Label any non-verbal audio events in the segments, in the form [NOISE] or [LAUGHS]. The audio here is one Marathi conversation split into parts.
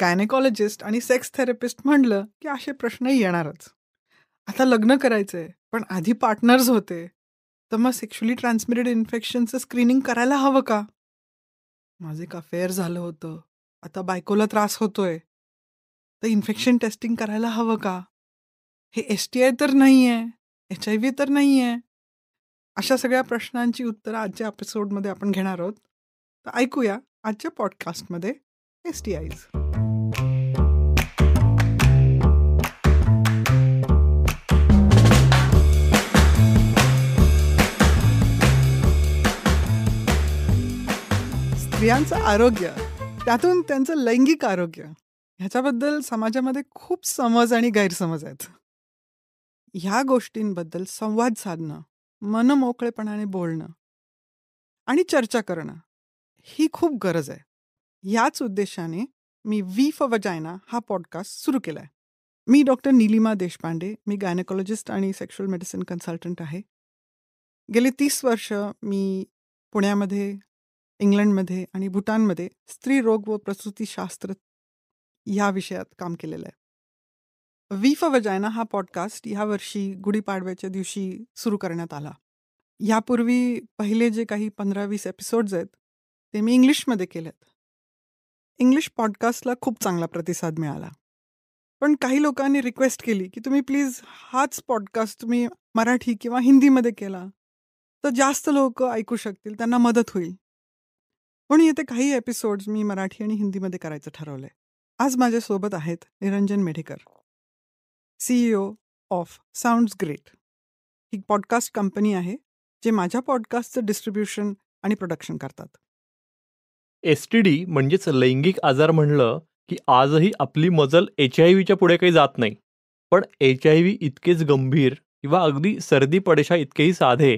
गायनेकॉलॉजिस्ट आणि सेक्स थेरपिस्ट म्हणलं की असे प्रश्न येणारच आता लग्न करायचंय पण आधी पार्टनर्स होते तर मग सेक्शुअली ट्रान्समिटेड इन्फेक्शनचं स्क्रीनिंग करायला हवं का माझं एक अफेअर झालं होतं आता बायकोला त्रास होतोय तर इन्फेक्शन टेस्टिंग करायला हवं का हे एस टी आय तर नाही आहे एच आय व्ही तर नाही आहे अशा सगळ्या प्रश्नांची उत्तरं आजच्या एपिसोडमध्ये आपण घेणार आहोत तर ऐकूया आजच्या पॉडकास्टमध्ये एस टी आयज स्त्रियांचं आरोग्य त्यातून त्यांचं लैंगिक आरोग्य ह्याच्याबद्दल समाजामध्ये खूप समज आणि गैरसमज आहेत ह्या गोष्टींबद्दल संवाद साधणं मोकळेपणाने बोलणं आणि चर्चा करणं ही खूप गरज आहे याच उद्देशाने मी वी फ वजायना हा पॉडकास्ट सुरू केला आहे मी डॉक्टर नीलिमा देशपांडे मी गायनेकॉलॉजिस्ट आणि सेक्शुअल मेडिसिन कन्सल्टंट आहे गेले तीस वर्ष मी पुण्यामध्ये इंग्लंडमध्ये आणि भूटानमध्ये स्त्री रोग व प्रसूतीशास्त्र या विषयात काम केलेलं आहे वी फॉर वजायना हा पॉडकास्ट यावर्षी गुढीपाडव्याच्या दिवशी सुरू करण्यात आला यापूर्वी पहिले जे काही पंधरा वीस एपिसोड्स आहेत ते मी इंग्लिशमध्ये केलेत इंग्लिश पॉडकास्टला खूप चांगला प्रतिसाद मिळाला पण काही लोकांनी रिक्वेस्ट केली की तुम्ही प्लीज हाच पॉडकास्ट तुम्ही मराठी किंवा हिंदीमध्ये केला तर जास्त लोक ऐकू शकतील त्यांना मदत होईल म्हणून येते काही एपिसोड्स मी मराठी आणि हिंदीमध्ये करायचं ठरवलंय आज माझ्यासोबत आहेत Niranjan Medhekar CEO of Sounds Great ही पॉडकास्ट कंपनी आहे जे माझ्या पॉडकास्टचं डिस्ट्रीब्युशन आणि प्रोडक्शन करतात एस टी डी म्हणजेच लैंगिक आजार म्हणलं की आजही आपली मजल एच आय व्हीच्या पुढे काही जात नाही पण एच आय व्ही इतकेच गंभीर किंवा अगदी सर्दी पडेशा इतकेही साधे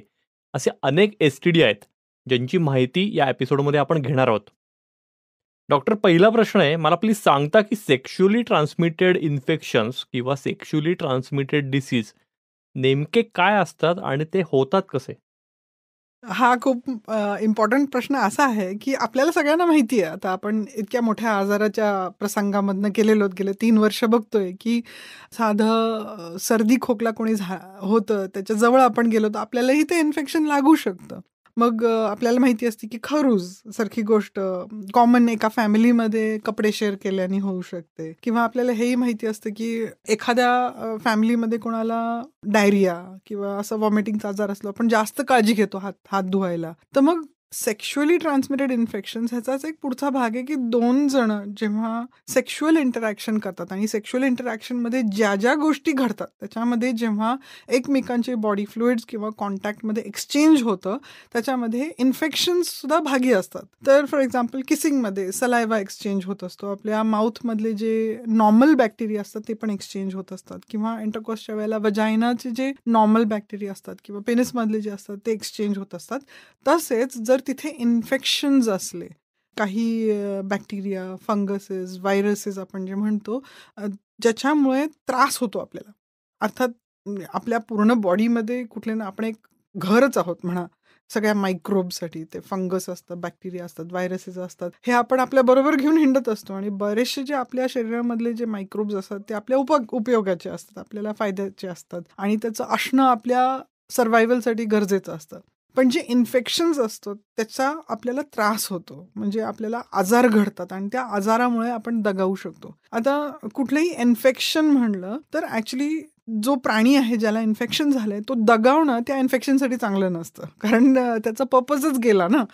असे अनेक एस टी डी आहेत ज्यांची माहिती या एपिसोडमध्ये आपण घेणार आहोत डॉक्टर पहिला प्रश्न आहे मला प्लीज सांगता की सेक्शुअली ट्रान्समिटेड इन्फेक्शन्स किंवा सेक्शुअली ट्रान्समिटेड डिसीज नेमके काय असतात आणि ते होतात कसे हा खूप इम्पॉर्टंट प्रश्न असा आहे की आपल्याला सगळ्यांना माहिती आहे आता आपण इतक्या मोठ्या आजाराच्या प्रसंगामधनं केलेलो गेले तीन वर्ष बघतोय की साधं सर्दी खोकला कोणी झा होतं त्याच्याजवळ आपण गेलो तर आपल्यालाही ते इन्फेक्शन लागू शकतं मग आपल्याला माहिती असते की खरूज सारखी गोष्ट कॉमन एका फॅमिलीमध्ये कपडे शेअर केल्याने होऊ शकते किंवा आपल्याला हेही माहिती असतं की एखाद्या फॅमिलीमध्ये कोणाला डायरिया किंवा असं वॉमिटिंगचा आजार असलो आपण जास्त काळजी घेतो हात हात धुवायला तर मग सेक्शुअली ट्रान्समिटेड इन्फेक्शन ह्याचाच एक पुढचा भाग आहे की दोन जण जेव्हा सेक्शुअल इंटरॅक्शन करतात आणि सेक्शुअल इंटरॅक्शनमध्ये ज्या ज्या गोष्टी घडतात त्याच्यामध्ये जेव्हा एकमेकांचे बॉडी फ्लुइड्स किंवा कॉन्टॅक्टमध्ये एक्सचेंज होतं त्याच्यामध्ये इन्फेक्शन्ससुद्धा भागी असतात तर फॉर एक्झाम्पल किसिंगमध्ये सलायवा एक्सचेंज होत असतो आपल्या माउथमधले जे नॉर्मल बॅक्टेरिया असतात ते पण एक्सचेंज होत असतात किंवा इंटरकॉसच्या वेळेला वजायनाचे जे नॉर्मल बॅक्टेरिया असतात किंवा पेनिसमधले जे असतात ते एक्सचेंज होत असतात तसेच जर तर तिथे इन्फेक्शन्स असले काही बॅक्टेरिया फंगसेस व्हायरसेस आपण जे म्हणतो ज्याच्यामुळे त्रास होतो आपल्याला अर्थात म्हणजे आपल्या पूर्ण बॉडीमध्ये कुठले ना आपण एक घरच आहोत म्हणा सगळ्या मायक्रोबसाठी ते फंगस असतात बॅक्टेरिया असतात व्हायरसेस असतात हे आपण आपल्या बरोबर घेऊन हिंडत असतो आणि बरेचसे जे आपल्या शरीरामधले जे मायक्रोब्स असतात ते आपल्या उप उपयोगाचे असतात आपल्याला फायद्याचे असतात आणि त्याचं असणं आपल्या सर्वायवलसाठी गरजेचं असतं पण जे इन्फेक्शन्स असतो त्याचा आपल्याला त्रास होतो म्हणजे आपल्याला आजार घडतात आणि त्या आजारामुळे आपण दगावू शकतो आता कुठलंही इन्फेक्शन म्हणलं तर ॲक्च्युली जो प्राणी आहे ज्याला इन्फेक्शन झालंय तो दगावणं त्या इन्फेक्शनसाठी चांगलं नसतं कारण त्याचा पर्पजच गेला ना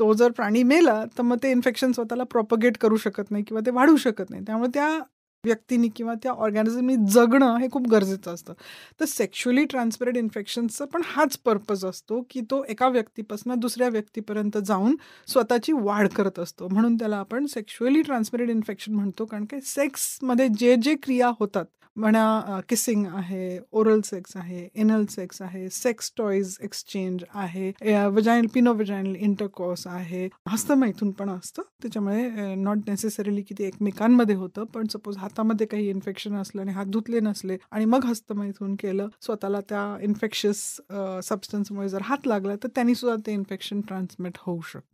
तो जर प्राणी मेला तर मग ते इन्फेक्शन स्वतःला प्रॉपगेट करू शकत नाही किंवा ते वाढू शकत नाही त्यामुळे त्या व्यक्तीनी किंवा त्या ऑर्गॅनिझमनी जगणं हे खूप गरजेचं असतं तर सेक्शुअली ट्रान्सपरेड इन्फेक्शनचा पण हाच पर्पज असतो की तो एका व्यक्तीपासून दुसऱ्या व्यक्तीपर्यंत जाऊन स्वतःची वाढ करत असतो म्हणून त्याला आपण सेक्शुअली ट्रान्सपरेड इन्फेक्शन म्हणतो कारण की सेक्समध्ये जे जे क्रिया होतात म्हणा किसिंग आहे ओरल सेक्स आहे इनल सेक्स आहे सेक्स टॉईज एक्सचेंज आहे वजायनल पिनो वजायनल इंटरकॉर्स आहे हस्त पण असतं त्याच्यामुळे नॉट नेसेसरीली किती एकमेकांमध्ये होतं पण सपोज हातामध्ये काही इन्फेक्शन असलं आणि हात धुतले नसले आणि मग हस्तमैथून केलं स्वतःला त्या इन्फेक्शियस सबस्टन्समुळे जर हात लागला तर त्यांनी सुद्धा ते इन्फेक्शन ट्रान्समिट होऊ शकतं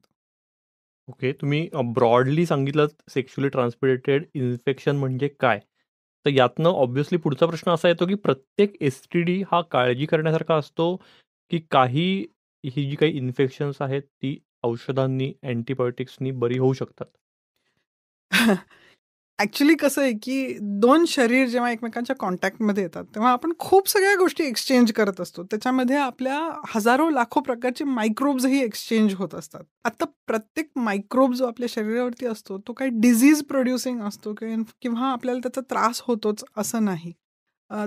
ओके तुम्ही ब्रॉडली सांगितलं सेक्शुअली ट्रान्समिटेड इन्फेक्शन म्हणजे काय तर यातनं ऑब्व्हियसली पुढचा प्रश्न असा येतो की प्रत्येक एस हा काळजी करण्यासारखा असतो की काही ही जी काही इन्फेक्शन्स आहेत ती औषधांनी अँटीबायोटिक्सनी बरी होऊ शकतात [LAUGHS] ऍक्च्युली कसं आहे की दोन शरीर जेव्हा एकमेकांच्या कॉन्टॅक्टमध्ये येतात तेव्हा आपण खूप सगळ्या गोष्टी एक्सचेंज करत असतो त्याच्यामध्ये आपल्या हजारो लाखो प्रकारचे मायक्रोब्सही एक्सचेंज होत असतात आता प्रत्येक मायक्रोब जो आपल्या शरीरावरती असतो तो काही डिझीज प्रोड्युसिंग असतो किंवा आपल्याला त्याचा त्रास होतोच असं नाही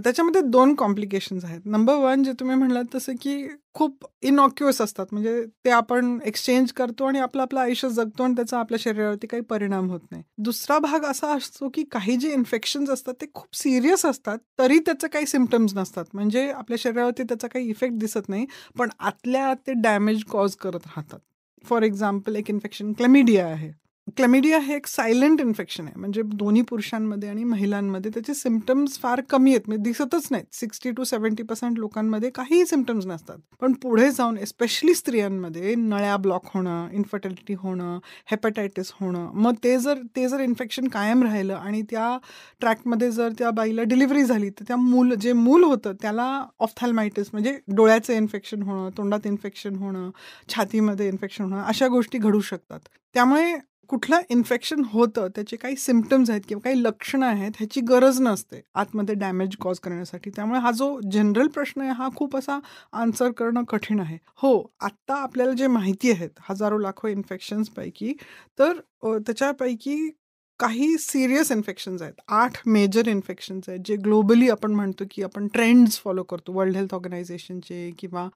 त्याच्यामध्ये दोन कॉम्प्लिकेशन्स आहेत नंबर वन जे तुम्ही म्हणलात तसं की खूप इनॉक्युअस असतात म्हणजे ते आपण एक्सचेंज करतो आणि आपलं आपलं आयुष्य जगतो आणि त्याचा आपल्या शरीरावरती काही परिणाम होत नाही दुसरा भाग असा असतो की काही जे इन्फेक्शन्स असतात ते खूप सिरियस असतात तरी त्याचे काही सिमटम्स नसतात म्हणजे आपल्या शरीरावरती त्याचा काही इफेक्ट दिसत नाही पण आतल्या आत ते डॅमेज कॉज करत राहतात फॉर एक्झाम्पल एक इन्फेक्शन क्लेमिडिया आहे क्लेमिडिया हे एक सायलेंट इन्फेक्शन आहे म्हणजे दोन्ही पुरुषांमध्ये आणि महिलांमध्ये त्याचे सिमटम्स फार कमी आहेत म्हणजे दिसतच नाहीत सिक्स्टी टू सेव्हन्टी पर्सेंट लोकांमध्ये काहीही सिमटम्स नसतात पण पुढे जाऊन एस्पेशली स्त्रियांमध्ये नळ्या ब्लॉक होणं इन्फर्टिलिटी होणं हेपेटायटिस होणं मग ते जर ते जर इन्फेक्शन कायम राहिलं आणि त्या ट्रॅकमध्ये जर त्या बाईला डिलिव्हरी झाली तर त्या मूल जे मूल होतं त्याला ऑफथॅलमायटिस म्हणजे डोळ्याचं इन्फेक्शन होणं तोंडात इन्फेक्शन होणं छातीमध्ये इन्फेक्शन होणं अशा गोष्टी घडू शकतात त्यामुळे कुठलं इन्फेक्शन होतं त्याचे काही सिमटम्स आहेत किंवा काही लक्षणं आहेत ह्याची गरज नसते आतमध्ये डॅमेज कॉज करण्यासाठी त्यामुळे हा जो जनरल प्रश्न आहे हा खूप असा आन्सर करणं कठीण आहे हो आत्ता आपल्याला जे माहिती आहेत हजारो लाखो इन्फेक्शन्सपैकी तर त्याच्यापैकी काही सिरियस इन्फेक्शन्स आहेत आठ मेजर इन्फेक्शन्स आहेत जे ग्लोबली आपण म्हणतो की आपण ट्रेंड्स फॉलो करतो वर्ल्ड हेल्थ ऑर्गनायझेशनचे किंवा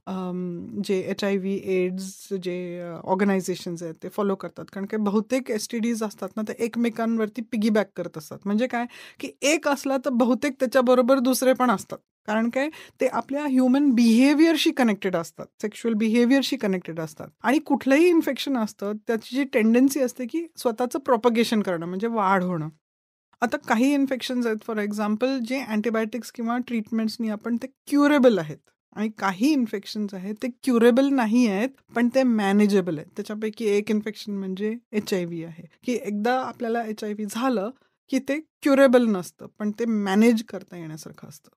जे एच आय व्ही एड्स जे ऑर्गनायझेशन्स आहेत ते फॉलो करतात कारण काही बहुतेक एस टी डीज असतात ना ते एकमेकांवरती पिगीबॅक करत असतात म्हणजे काय की एक असला तर बहुतेक त्याच्याबरोबर दुसरे पण असतात कारण काय ते आपल्या ह्युमन बिहेवियरशी कनेक्टेड असतात सेक्शुअल बिहेवियरशी कनेक्टेड असतात आणि कुठलंही इन्फेक्शन असतं त्याची जी टेंडन्सी असते की स्वतःचं प्रोपगेशन करणं म्हणजे वाढ होणं आता काही इन्फेक्शन्स आहेत फॉर एक्झाम्पल जे अँटीबायोटिक्स किंवा ट्रीटमेंट्सनी आपण ते क्युरेबल आहेत आणि काही इन्फेक्शन्स आहेत ते क्युरेबल नाही आहेत पण ते मॅनेजेबल आहेत त्याच्यापैकी एक इन्फेक्शन म्हणजे एच आय व्ही आहे की एकदा आपल्याला एच आय व्ही झालं की ते क्युरेबल नसतं पण ते मॅनेज करता येण्यासारखं असतं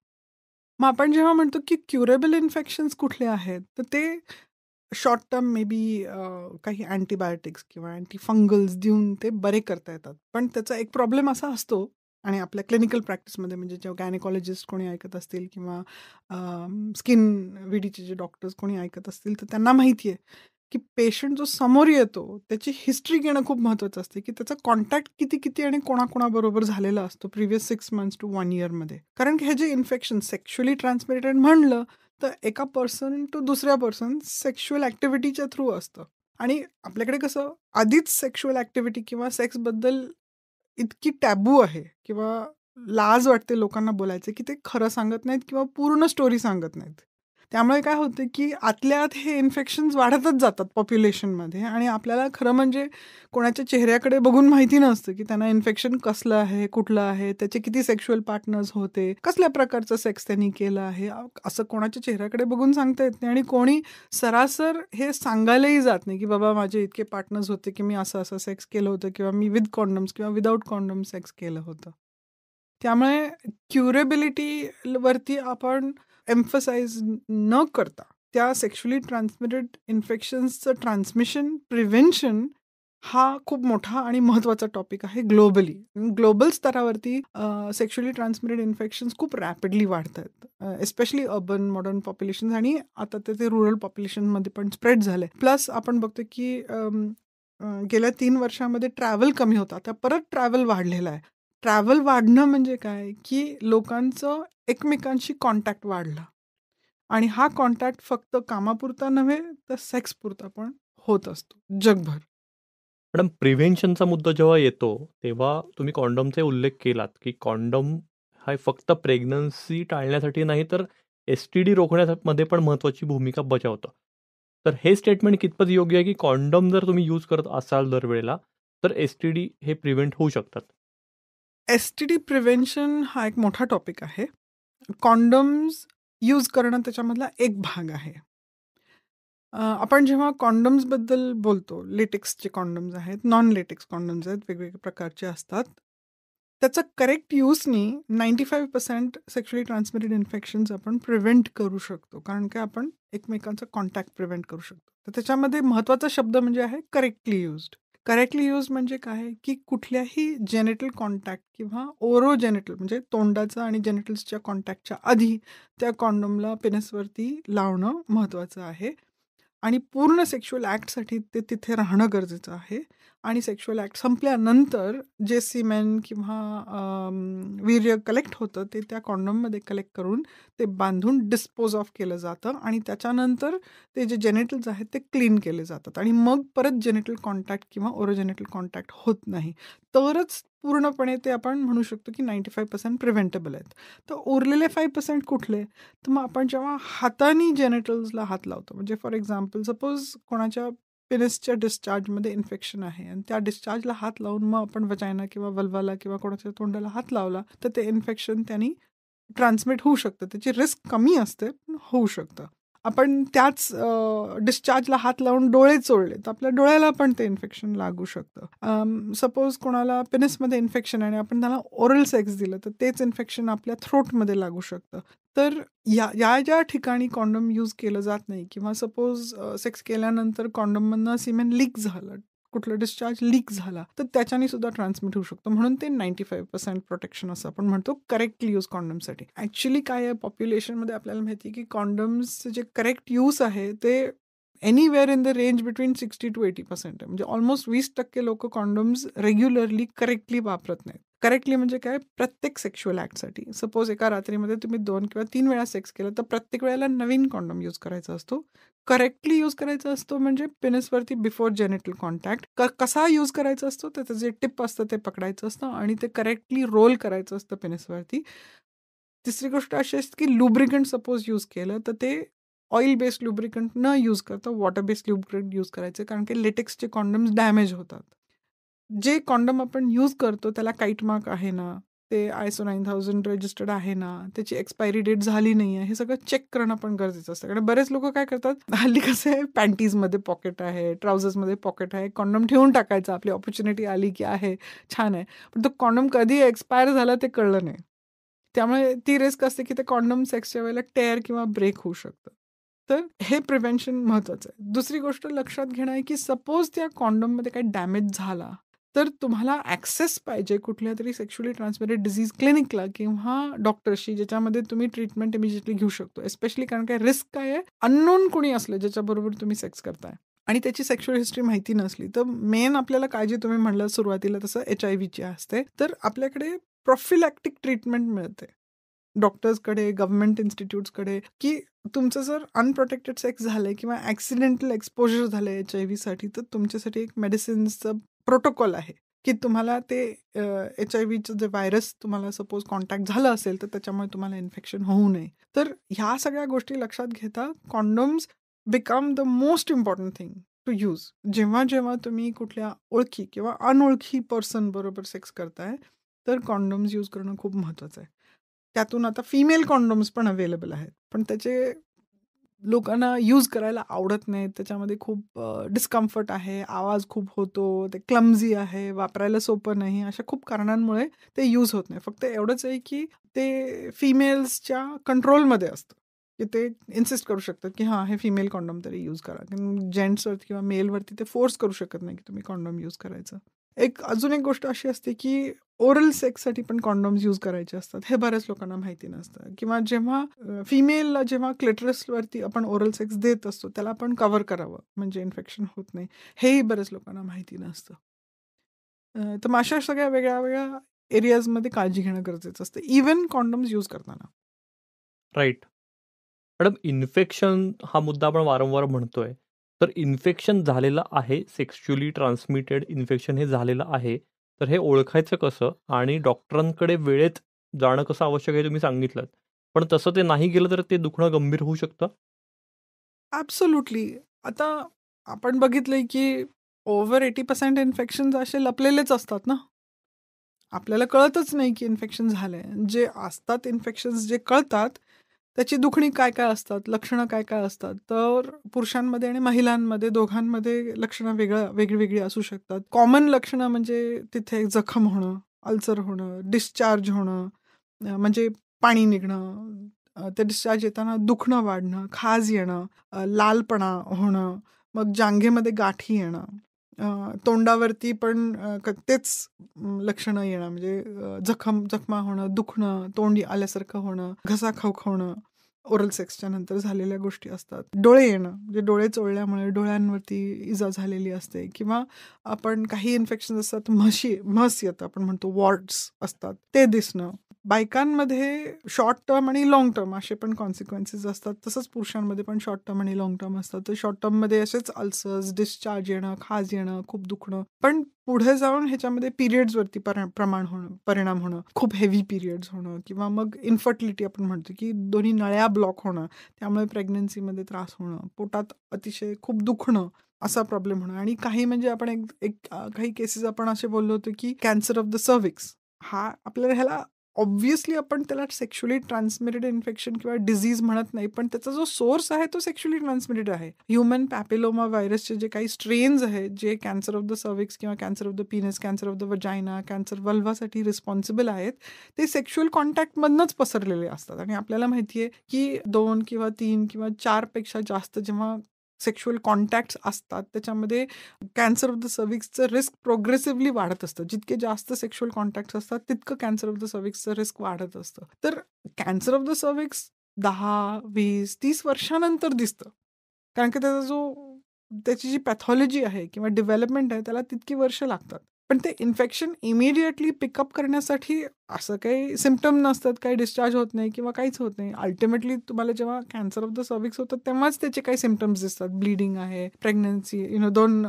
मग आपण जेव्हा म्हणतो की क्युरेबल इन्फेक्शन्स कुठले आहेत तर ते शॉर्ट टर्म मे बी काही अँटीबायोटिक्स किंवा अँटी फंगल्स देऊन ते बरे करता येतात पण त्याचा एक प्रॉब्लेम असा असतो आणि आपल्या क्लिनिकल प्रॅक्टिसमध्ये म्हणजे जेव्हा गायनेकॉलॉजिस्ट कोणी ऐकत असतील किंवा स्किन विडीचे जे डॉक्टर्स कोणी ऐकत असतील तर त्यांना माहिती आहे की पेशंट जो समोर येतो त्याची हिस्ट्री घेणं खूप महत्त्वाचं असते की त्याचा कॉन्टॅक्ट किती किती आणि कोणाकोणाबरोबर झालेला असतो previous six months to one इयरमध्ये कारण की हे जे इन्फेक्शन सेक्शुअली ट्रान्समिटेड म्हणलं तर एका पर्सन टू दुसऱ्या पर्सन सेक्शुअल ऍक्टिव्हिटीच्या थ्रू असतं आणि आपल्याकडे कसं आधीच सेक्शुअल ऍक्टिव्हिटी किंवा सेक्सबद्दल इतकी टॅबू आहे किंवा लाज वाटते लोकांना बोलायचं की ते खरं सांगत नाहीत किंवा पूर्ण स्टोरी सांगत नाहीत त्यामुळे काय होतं की आतल्या आत हे इन्फेक्शन्स वाढतच जातात पॉप्युलेशनमध्ये आणि आपल्याला खरं म्हणजे कोणाच्या चेहऱ्याकडे बघून माहिती नसतं की त्यांना इन्फेक्शन कसलं आहे कुठलं आहे त्याचे किती सेक्शुअल पार्टनर्स होते कसल्या प्रकारचं सेक्स त्यांनी केलं आहे असं कोणाच्या चेहऱ्याकडे बघून सांगता येत नाही आणि कोणी सरासर हे सांगायलाही जात नाही की बाबा माझे इतके पार्टनर्स होते की मी असं असं सेक्स केलं होतं किंवा मी विथ कॉन्डम्स किंवा विदाऊट कॉन्डम सेक्स केलं होतं त्यामुळे क्युरेबिलिटीवरती आपण एम्फसाइज न करता त्या सेक्शुअली ट्रान्समिटेड इन्फेक्शन्सचं ट्रान्समिशन प्रिव्हेन्शन हा खूप मोठा आणि महत्त्वाचा टॉपिक आहे ग्लोबली ग्लोबल स्तरावरती सेक्शुअली ट्रान्समिटेड इन्फेक्शन्स खूप रॅपिडली वाढत आहेत एस्पेशली अर्बन मॉडर्न पॉप्युलेशन आणि आता ते ते रुरल पॉप्युलेशनमध्ये पण स्प्रेड झाले प्लस आपण बघतो की गेल्या तीन वर्षामध्ये ट्रॅव्हल कमी होता आता परत ट्रॅव्हल वाढलेला आहे ट्रॅव्हल वाढणं म्हणजे काय की लोकांचं एकमेकांशी कॉन्टॅक्ट वाढला आणि हा कॉन्टॅक्ट फक्त कामापुरता नव्हे तर सेक्सपुरता पण होत असतो जगभर मॅडम प्रिव्हेन्शनचा मुद्दा जेव्हा येतो तेव्हा तुम्ही कॉन्डमचा उल्लेख केलात की कॉन्डम हा फक्त प्रेग्नन्सी टाळण्यासाठी नाही तर एस टी डी रोखण्यामध्ये पण महत्त्वाची भूमिका बजावतं तर हे स्टेटमेंट कितपत योग्य आहे की कॉन्डम जर तुम्ही यूज करत असाल दरवेळेला तर एस टी डी हे प्रिव्हेंट होऊ शकतात एस टी डी प्रिव्हेन्शन हा एक मोठा टॉपिक आहे कॉन्डम्स यूज करणं त्याच्यामधला एक भाग आहे आपण जेव्हा कॉन्डम्सबद्दल बोलतो लेटेक्सचे कॉन्डम्स आहेत नॉन लेटेक्स कॉन्डम्स आहेत वेगवेगळ्या प्रकारचे असतात त्याचा करेक्ट यूजनी ninety five percent sexually transmitted infections आपण प्रिव्हेंट करू शकतो कारण की आपण एकमेकांचा कॉन्टॅक्ट प्रिव्हेंट करू शकतो तर त्याच्यामध्ये महत्त्वाचा शब्द म्हणजे आहे करेक्टली युज्ड करेक्टली यूज म्हणजे काय की कुठल्याही जेनेटल कॉन्टॅक्ट किंवा ओरो जेनेटल म्हणजे तोंडाचा आणि जेनेटल्सच्या कॉन्टॅक्टच्या आधी त्या कॉन्डमला पेनसवरती लावणं महत्त्वाचं आहे आणि पूर्ण सेक्शुअल ॲक्टसाठी ते तिथे राहणं गरजेचं आहे आणि सेक्शुअल ॲक्ट संपल्यानंतर जे सीमेन किंवा वीर्य कलेक्ट होतं ते त्या कॉन्डममध्ये कलेक्ट करून ते बांधून डिस्पोज ऑफ केलं जातं आणि त्याच्यानंतर ते जे जेनेटल्स आहेत ते क्लीन केले जातात आणि मग परत जेनेटल कॉन्टॅक्ट किंवा ओरोजेनेटल कॉन्टॅक्ट होत नाही तरच पूर्णपणे ते आपण म्हणू शकतो की नाईंटी फाईव्ह पर्सेंट प्रिव्हेंटेबल आहेत तर उरलेले फाय पर्सेंट कुठले तर मग आपण जेव्हा हाताने जेनेटल्सला हात लावतो म्हणजे फॉर एक्झाम्पल सपोज कोणाच्या पेनिसच्या डिस्चार्जमध्ये इन्फेक्शन आहे आणि त्या डिस्चार्जला हात लावून मग आपण वजायना किंवा वल्वाला किंवा कोणाच्या तोंडाला हात लावला तर ते इन्फेक्शन त्यांनी ट्रान्समिट होऊ शकतं त्याची रिस्क कमी असते पण होऊ शकतं आपण त्याच डिस्चार्जला हात लावून डोळे चोळले तर आपल्या डोळ्याला पण ते इन्फेक्शन लागू शकतं सपोज कोणाला पेनिसमध्ये इन्फेक्शन आणि आपण त्याला ओरल सेक्स दिलं तर तेच इन्फेक्शन आपल्या थ्रोटमध्ये लागू शकतं तर या या ज्या ठिकाणी कॉन्डम यूज केलं जात नाही किंवा सपोज सेक्स केल्यानंतर कॉन्डममधनं सिमेंट लीक झालं कुठला डिस्चार्ज लीक झाला तर त्याच्याने सुद्धा ट्रान्समिट होऊ शकतो म्हणून ते नाईन्टी फाईव्ह पर्सेंट प्रोटेक्शन असं आपण म्हणतो करेक्टली यूज कॉन्डमसाठी ऍक्च्युली काय आहे पॉप्युलेशनमध्ये आपल्याला माहिती आहे की कॉन्डम्सचे जे करेक्ट यूज आहे ते anywhere in the range between sixty to eighty percent म्हणजे ऑलमोस्ट वीस टक्के लोक कॉन्डोम्स रेग्युलरली करेक्टली वापरत नाहीत करेक्टली म्हणजे काय प्रत्येक सेक्शुअल ॲक्टसाठी सपोज एका रात्रीमध्ये तुम्ही दोन किंवा तीन वेळा सेक्स केला तर प्रत्येक वेळेला नवीन कॉन्डोम यूज करायचा असतो करेक्टली यूज करायचा असतो म्हणजे पेनिसवरती बिफोर जेनेटल कॉन्टॅक्ट कसा यूज करायचा असतो त्याचं जे टिप असतं ते पकडायचं असतं आणि ते करेक्टली रोल करायचं असतं पेनिसवरती तिसरी गोष्ट अशी असते की लुब्रिकंट सपोज यूज केलं तर ते ऑइल बेस्ड लुब्रिकंट न यूज करता वॉटर बेस्ड लुब्रिकंट यूज करायचे कारण की लेटेक्सचे कॉन्डम्स डॅमेज होतात जे कॉन्डम आपण यूज करतो त्याला काईट मार्क आहे ना ते सो नाईन थाउजंड रजिस्टर्ड आहे ना त्याची एक्सपायरी डेट झाली नाही आहे हे सगळं चेक करणं पण गरजेचं असतं कारण बरेच लोक काय करतात हल्ली कसं आहे पॅन्टीजमध्ये पॉकेट आहे ट्राउजर्समध्ये पॉकेट आहे कॉन्डम ठेवून टाकायचं आपली ऑपॉर्च्युनिटी आली की आहे छान आहे पण तो कॉन्डम कधी एक्सपायर झाला ते कळलं नाही त्यामुळे ती रिस्क असते की ते कॉन्डम सेक्सच्या वेळेला टेअर किंवा ब्रेक होऊ शकतं तर हे प्रिव्हेन्शन महत्वाचं आहे दुसरी गोष्ट लक्षात घेणं आहे की सपोज त्या कॉन्डममध्ये काही डॅमेज झाला तर तुम्हाला ॲक्सेस पाहिजे कुठल्या तरी सेक्शुअली ट्रान्समिटेड डिझीज क्लिनिकला किंवा डॉक्टरशी ज्याच्यामध्ये तुम्ही ट्रीटमेंट इमिजिएटली घेऊ शकतो एस्पेशली कारण काय रिस्क काय आहे अननोन कोणी असलं ज्याच्याबरोबर तुम्ही सेक्स करताय आणि त्याची सेक्शुअल हिस्ट्री माहिती नसली तर मेन आपल्याला काळजी तुम्ही म्हणलं सुरुवातीला तसं एच आय व्हीची असते तर आपल्याकडे प्रोफिलॅक्टिक ट्रीटमेंट मिळते डॉक्टर्सकडे गव्हर्नमेंट इन्स्टिट्यूट्सकडे की तुमचं जर अनप्रोटेक्टेड सेक्स झालं किंवा ॲक्सिडेंटल एक्सपोजर झालं एच आय व्हीसाठी तर तुमच्यासाठी एक मेडिसिन्सचं प्रोटोकॉल आहे की तुम्हाला ते एच आय व्हीचं जे व्हायरस तुम्हाला सपोज कॉन्टॅक्ट झालं असेल तर त्याच्यामुळे तुम्हाला इन्फेक्शन होऊ नये तर ह्या सगळ्या गोष्टी लक्षात घेता condoms become the most important thing to use जेव्हा जेव्हा तुम्ही कुठल्या ओळखी किंवा अनओळखी पर्सन बरोबर सेक्स करताय तर कॉन्डोम्स यूज करणं खूप महत्त्वाचं आहे त्यातून आता फिमेल कॉन्डोम्स पण अवेलेबल आहेत पण त्याचे लोकांना यूज करायला आवडत नाहीत त्याच्यामध्ये खूप डिस्कम्फर्ट आहे आवाज खूप होतो ते क्लमझी आहे वापरायला सोपं नाही अशा खूप कारणांमुळे ते यूज होत नाही फक्त एवढंच आहे की ते फिमेल्सच्या कंट्रोलमध्ये असतं की ते इन्सिस्ट करू शकतात की हां हे फिमेल कॉन्डोम तरी यूज करा जेंट्सवरती किंवा मेलवरती ते फोर्स करू शकत नाही की तुम्ही कॉन्डोम यूज करायचं एक अजून एक गोष्ट अशी असते की ओरल सेक्ससाठी पण कॉन्डॉम्स यूज करायचे असतात हे बऱ्याच लोकांना माहिती नसतं किंवा जेव्हा फिमेलला जेव्हा क्लेटरसवरती आपण ओरल सेक्स देत असतो त्याला आपण कव्हर करावं म्हणजे इन्फेक्शन होत नाही हेही बऱ्याच लोकांना माहिती नसतं तर अशा सगळ्या वेगळ्या वेगळ्या एरियाजमध्ये काळजी घेणं गरजेचं असतं इवन कॉन्डॉम्स यूज करताना राईट मॅडम इन्फेक्शन हा मुद्दा आपण वारंवार म्हणतोय तर इन्फेक्शन झालेलं आहे सेक्शुअली ट्रान्समिटेड इन्फेक्शन हे झालेलं आहे तर हे ओळखायचं कसं आणि डॉक्टरांकडे वेळेत जाणं कसं आवश्यक आहे तुम्ही सांगितलं पण तसं ते नाही गेलं तर ते दुखणं गंभीर होऊ शकतं ॲब्सोल्युटली आता आपण बघितलंय की ओव्हर एटी पर्सेंट इन्फेक्शन असे लपलेलेच असतात ना आपल्याला कळतच नाही की इन्फेक्शन झालंय जे असतात इन्फेक्शन्स जे कळतात त्याची दुखणी काय काय असतात लक्षणं काय काय असतात तर पुरुषांमध्ये आणि महिलांमध्ये दोघांमध्ये लक्षणं वेगळं वेगवेगळी असू शकतात कॉमन लक्षणं म्हणजे तिथे जखम होणं अल्सर होणं डिस्चार्ज होणं म्हणजे पाणी निघणं ते डिस्चार्ज येताना दुखणं वाढणं खाज येणं लालपणा होणं मग जांघेमध्ये गाठी येणं तोंडावरती पण तेच लक्षणं येणं म्हणजे जखम जखमा होणं दुखणं तोंडी आल्यासारखं होणं घसा खवखवणं ओरल सेक्सच्या नंतर झालेल्या गोष्टी असतात डोळे येणं म्हणजे डोळे चोळल्यामुळे डोळ्यांवरती इजा झालेली असते किंवा आपण काही इन्फेक्शन असतात म्हशी म्हस येतं आपण म्हणतो वॉर्ड्स असतात ते दिसणं बायकांमध्ये शॉर्ट टर्म आणि लाँग टर्म असे पण कॉन्सिक्वेन्सेस असतात तसंच पुरुषांमध्ये पण शॉर्ट टर्म आणि लाँग टर्म असतात तर शॉर्ट टर्ममध्ये असेच अल्सर्स डिस्चार्ज येणं खाज येणं खूप दुखणं पण पुढे जाऊन ह्याच्यामध्ये पिरियड्सवरती प्रमाण होणं परिणाम होणं खूप हेवी पिरियड्स होणं किंवा मग इन्फर्टिलिटी आपण म्हणतो की दोन्ही नळ्या ब्लॉक होणं त्यामुळे प्रेग्नन्सीमध्ये त्रास होणं पोटात अतिशय खूप दुखणं असा प्रॉब्लेम होणं आणि काही म्हणजे आपण एक एक काही केसेस आपण असे बोललो होतो की कॅन्सर ऑफ द सर्विक्स हा आपल्याला ह्याला ऑब्व्हियसली आपण त्याला सेक्शुअली ट्रान्समिटेड इन्फेक्शन किंवा डिझीज म्हणत नाही पण त्याचा जो सोर्स आहे तो सेक्शुअली ट्रान्समिटेड आहे ह्युमन पॅपिलोमा व्हायरसचे जे काही स्ट्रेन्स आहेत जे कॅन्सर ऑफ द सर्विक्स किंवा cancer of the penis cancer of the vagina cancer वल्वासाठी रिस्पॉन्सिबल आहेत ते सेक्शुअल कॉन्टॅक्टमधनच पसरलेले असतात आणि आपल्याला माहिती आहे की दोन किंवा तीन किंवा चारपेक्षा जास्त जेव्हा सेक्शुअल कॉन्टॅक्ट्स असतात त्याच्यामध्ये कॅन्सर ऑफ द सर्विक्सचं रिस्क प्रोग्रेसिव्हली वाढत असतं जितके जास्त सेक्शुअल कॉन्टॅक्ट्स असतात तितकं कॅन्सर ऑफ द सर्विक्सचं रिस्क वाढत असतं तर कॅन्सर ऑफ द सर्विक्स दहा वीस तीस वर्षानंतर दिसतं कारण की त्याचा जो त्याची जी पॅथॉलॉजी आहे किंवा डेव्हलपमेंट आहे त्याला तितकी वर्ष लागतात पण ते इन्फेक्शन इमिडिएटली पिकअप करण्यासाठी असं काही सिमटम नसतात काही डिस्चार्ज होत नाही किंवा काहीच होत नाही अल्टिमेटली तुम्हाला जेव्हा कॅन्सर ऑफ द सर्विक्स होतं तेव्हाच त्याचे काही सिमटम्स दिसतात ब्लिडिंग आहे प्रेग्नन्सी यु नो दोन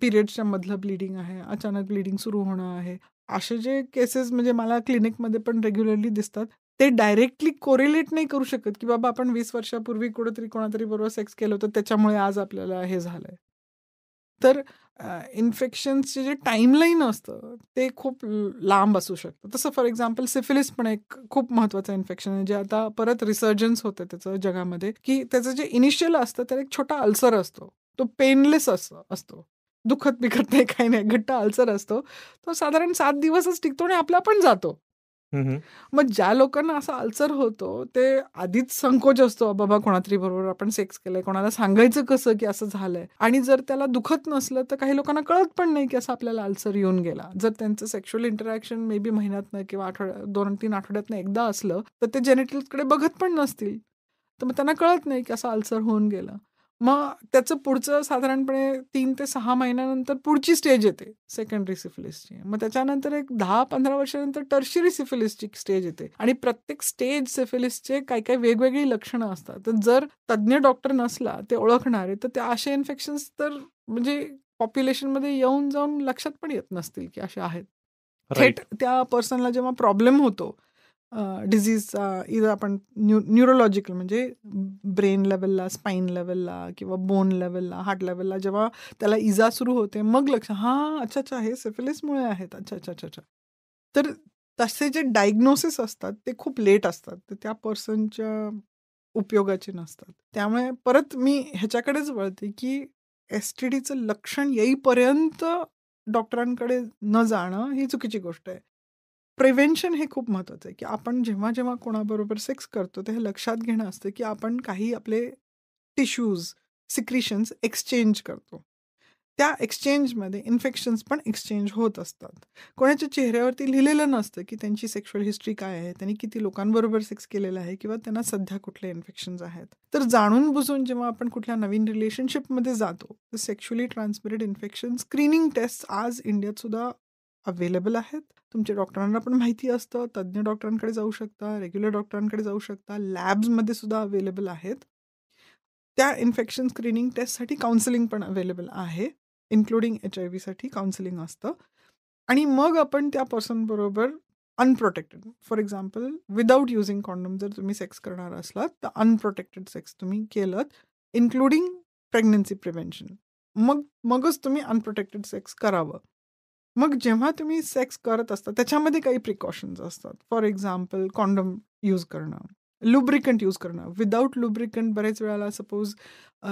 पिरियड्सच्या मधलं ब्लिडिंग आहे अचानक ब्लिडिंग सुरू होणं आहे असे जे केसेस म्हणजे मला क्लिनिकमध्ये पण रेग्युलरली दिसतात ते डायरेक्टली कोरिलेट नाही करू शकत की बाबा आपण वीस वर्षापूर्वी कुठेतरी कोणातरी बरोबर सेक्स केलं होतं त्याच्यामुळे आज आपल्याला हे झालंय तर इन्फेक्शन्सचे जे टाईमलाईन असतं ते खूप लांब असू शकतं तसं फॉर एक्झाम्पल सिफिलिस पण एक खूप महत्त्वाचं इन्फेक्शन आहे जे आता परत रिसर्जन्स होतं त्याचं जगामध्ये की त्याचं जे इनिशियल असतं त्याला एक छोटा अल्सर असतो तो पेनलेस असतो असतो दुखत बिखत नाही काही नाही घट्ट अल्सर असतो तो साधारण सात दिवसच टिकतो आणि आपला पण जातो मग ज्या लोकांना असा अल्सर होतो ते आधीच संकोच असतो बाबा कोणातरी बरोबर आपण सेक्स केलंय कोणाला सांगायचं कसं की असं झालंय आणि जर त्याला दुखत नसलं तर काही लोकांना कळत पण नाही की असं आपल्याला अल्सर येऊन गेला जर त्यांचं सेक्शुअल इंटरॅक्शन मे बी महिन्यातनं किंवा आठवड्या दोन तीन आठवड्यातनं एकदा असलं तर ते जेनेटिल्सकडे बघत पण नसतील तर मग त्यांना कळत नाही की असं अल्सर होऊन गेलं मग त्याचं पुढचं साधारणपणे तीन ते सहा महिन्यानंतर पुढची स्टेज येते सेकंडरी सिफिलिसची मग त्याच्यानंतर एक दहा पंधरा वर्षानंतर टर्शरी सिफिलिसची स्टेज येते आणि प्रत्येक स्टेज सिफिलिसचे काही काही वेगवेगळी लक्षणं असतात तर जर तज्ज्ञ डॉक्टर नसला ते ओळखणारे तर त्या असे इन्फेक्शन्स तर म्हणजे पॉप्युलेशनमध्ये येऊन जाऊन लक्षात पण येत नसतील की असे आहेत थेट त्या पर्सनला जेव्हा प्रॉब्लेम होतो डिझीजचा इथं आपण न्यू न्यूरोलॉजिकल म्हणजे ब्रेन लेवलला स्पाईन लेवलला किंवा बोन लेवलला हार्ट लेवलला जेव्हा त्याला इजा सुरू होते मग लक्ष हां अच्छा अच्छा हे सेफिलिसमुळे आहेत अच्छा अच्छा अच्छा अच्छा तर तसे जे डायग्नोसिस असतात ते खूप लेट असतात तर त्या पर्सनच्या उपयोगाचे नसतात त्यामुळे परत मी ह्याच्याकडेच वळते की एस टी डीचं लक्षण येईपर्यंत डॉक्टरांकडे न जाणं ही चुकीची गोष्ट आहे प्रिव्हेन्शन हे खूप महत्त्वाचं आहे की आपण जेव्हा जेव्हा कोणाबरोबर सेक्स करतो ते हे लक्षात घेणं असतं की आपण काही आपले टिश्यूज सिक्रिशन्स एक्सचेंज करतो त्या एक्सचेंजमध्ये इन्फेक्शन्स पण एक्सचेंज होत असतात कोणाच्या चेहऱ्यावरती लिहिलेलं नसतं की त्यांची सेक्शुअल हिस्ट्री काय आहे त्यांनी किती लोकांबरोबर सेक्स केलेलं आहे किंवा त्यांना सध्या कुठले इन्फेक्शन्स आहेत तर जाणून बुजून जेव्हा आपण कुठल्या नवीन रिलेशनशिपमध्ये जातो तर sexually transmitted infection screening test आज इंडियात सुद्धा अवेलेबल आहेत तुमच्या डॉक्टरांना पण माहिती असतं तज्ज्ञ डॉक्टरांकडे जाऊ शकता रेग्युलर डॉक्टरांकडे जाऊ शकता लॅब्समध्ये सुद्धा अवेलेबल आहेत त्या इन्फेक्शन स्क्रीनिंग टेस्टसाठी काउन्सिलिंग पण अवेलेबल आहे इन्क्लुडिंग एच आय व्हीसाठी काउन्सिलिंग असतं आणि मग आपण त्या पर्सनबरोबर unprotected for example without using condom जर तुम्ही सेक्स करणार असलात तर अनप्रोटेक्टेड सेक्स तुम्ही केलं इन्क्लुडिंग प्रेग्नन्सी प्रिव्हेन्शन मग मगच तुम्ही अनप्रोटेक्टेड सेक्स करावं मग जेव्हा तुम्ही सेक्स करत असता त्याच्यामध्ये काही प्रिकॉशन्स असतात फॉर एक्झाम्पल कॉन्डम यूज करणं लुब्रिकंट यूज करणं विदाऊट लुब्रिकंट बरेच वेळाला सपोज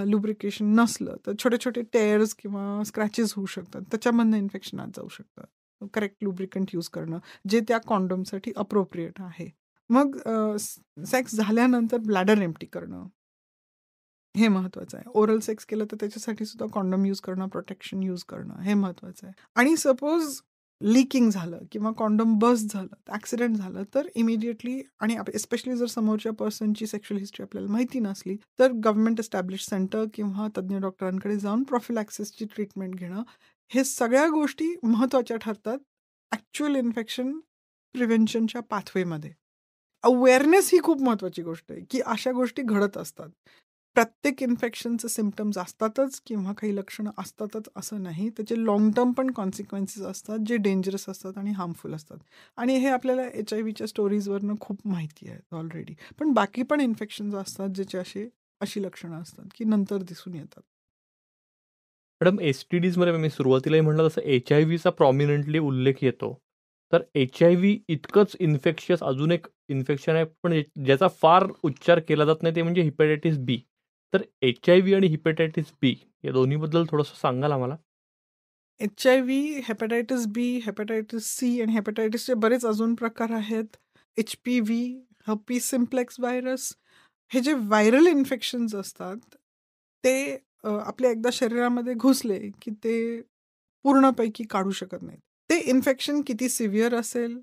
लुब्रिकेशन नसलं तर छोटे छोटे टेअर्स किंवा स्क्रॅचेस होऊ शकतात त्याच्यामधनं इन्फेक्शन आत जाऊ शकतात करेक्ट लुब्रिकंट यूज करणं जे त्या कॉन्डमसाठी अप्रोप्रिएट आहे मग सेक्स झाल्यानंतर ब्लॅडर एम्प्टी करणं हे महत्वाचं आहे ओरल सेक्स केलं तर त्याच्यासाठी सुद्धा कॉन्डम यूज करणं प्रोटेक्शन यूज करणं हे महत्वाचं आहे आणि सपोज लिकिंग झालं किंवा कॉन्डम बस झालं ऍक्सिडेंट झालं तर इमिडिएटली आणि एस्पेशली जर समोरच्या पर्सनची सेक्शुअल हिस्ट्री आपल्याला माहिती नसली तर गव्हर्नमेंट एस्टॅब्लिश सेंटर किंवा तज्ज्ञ डॉक्टरांकडे जाऊन प्रोफिलॅक्सिसची ट्रीटमेंट घेणं हे सगळ्या गोष्टी महत्वाच्या ठरतात ॲक्च्युअल इन्फेक्शन प्रिव्हेंशनच्या पाथवेमध्ये अवेअरनेस ही खूप महत्वाची गोष्ट आहे की अशा गोष्टी घडत असतात प्रत्येक इन्फेक्शनचे सिम्पटम्स असतातच किंवा काही लक्षणं असतातच असं नाही त्याचे लाँग टर्म पण कॉन्सिक्वेन्सेस असतात जे डेंजरस असतात आणि हार्मफुल असतात आणि हे आपल्याला एच आय व्हीच्या स्टोरीजवरनं खूप माहिती आहे ऑलरेडी पण बाकी पण इन्फेक्शन्स असतात ज्याचे असे अशी लक्षणं असतात की नंतर दिसून येतात मॅडम एस टी डीजमध्ये मी सुरुवातीलाही म्हणलं तसं एच आय व्हीचा प्रॉमिनंटली उल्लेख येतो तर एच आय व्ही इतकंच इन्फेक्शियस अजून एक इन्फेक्शन आहे पण ज्याचा फार उच्चार केला जात नाही ते म्हणजे हिपॅटायटिस बी तर एच आय व्ही आणि हिपेटायटिस बी या दोन्हीबद्दल थोडंसं सांगाल आम्हाला H I V hepatitis B hepatitis C आणि हेपेटायटिसचे बरेच अजून प्रकार आहेत एच पी व्ही हपी सिम्प्लेक्स व्हायरस हे जे व्हायरल इन्फेक्शन्स असतात ते आपल्या एकदा शरीरामध्ये घुसले की ते पूर्णपैकी काढू शकत नाहीत ते इन्फेक्शन किती सिव्हिअर असेल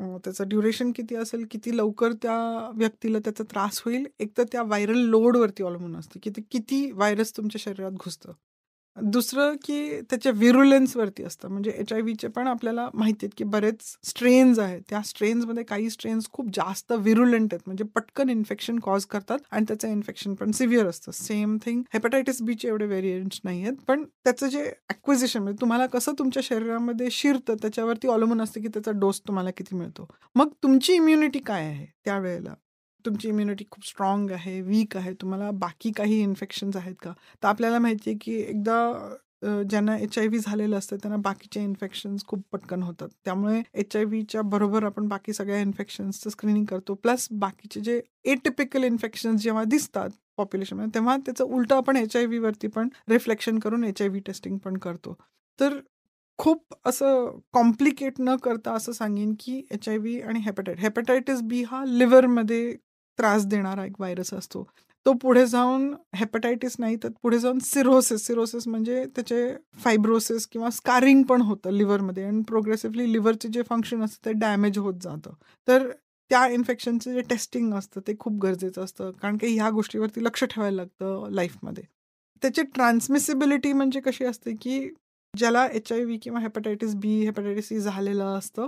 त्याचं ड्युरेशन किती असेल, किती लवकर त्या व्यक्तीला त्याचा त्रास होईल, एक तर त्या व्हायरल लोडवरती अवलंबून असतं, की ते किती व्हायरस तुमच्या शरीरात घुसतं. दुसरं की त्याच्या विरुलेन्सवरती असतं म्हणजे एच आय व्हीचे पण आपल्याला माहिती आहेत की बरेच स्ट्रेन्स आहेत त्या स्ट्रेन्समध्ये काही स्ट्रेन्स खूप जास्त विरुलेंट आहेत म्हणजे पटकन इन्फेक्शन कॉज करतात आणि त्याचं इन्फेक्शन पण सिव्हिअर असतं सेम थिंग हेपेटायटिस बीचे एवढे व्हेरियंट्स नाही आहेत पण त्याचं जे ॲक्विजिशन म्हणजे तुम्हाला कसं तुमच्या शरीरामध्ये शिरतं त्याच्यावरती अवलंबून असतं की त्याचा डोस तुम्हाला किती मिळतो मग तुमची इम्युनिटी काय आहे त्यावेळेला तुमची इम्युनिटी खूप स्ट्रॉंग आहे वीक आहे तुम्हाला बाकी काही इन्फेक्शन्स आहेत का तर आपल्याला माहिती आहे की एकदा ज्यांना एच आय व्ही झालेलं असतं त्यांना बाकीचे इन्फेक्शन्स खूप पटकन होतात त्यामुळे एच आय व्हीच्या बरोबर आपण बाकी सगळ्या इन्फेक्शन्सचं स्क्रीनिंग करतो प्लस बाकीचे जे एटिपिकल इन्फेक्शन्स जेव्हा दिसतात पॉप्युलेशनमध्ये तेव्हा त्याचं उलटं आपण एच आय व्हीवरती पण रिफ्लेक्शन करून एच आय व्ही टेस्टिंग पण करतो तर खूप असं कॉम्प्लिकेट न करता असं सांगेन की एच आय व्ही आणि हेपेटाइट हेपेटायटिस बी हा लिव्हरमध्ये त्रास देणारा एक व्हायरस असतो तो पुढे जाऊन हेपटायटिस नाही तर पुढे जाऊन सिरोसिस सिरोसिस म्हणजे त्याचे फायब्रोसिस किंवा स्कारिंग पण होतं लिव्हरमध्ये अँड प्रोग्रेसिव्हली लिव्हरचे जे फंक्शन असतं ते डॅमेज होत जातं तर त्या इन्फेक्शनचं जे टेस्टिंग असतं ते खूप गरजेचं असतं कारण की ह्या गोष्टीवरती लक्ष ठेवायला लागतं लाईफमध्ये त्याची ट्रान्समिसिबिलिटी म्हणजे कशी असते की ज्याला एच आय व्ही किंवा हेपटायटिस बी हेपटायटिस सी झालेलं असतं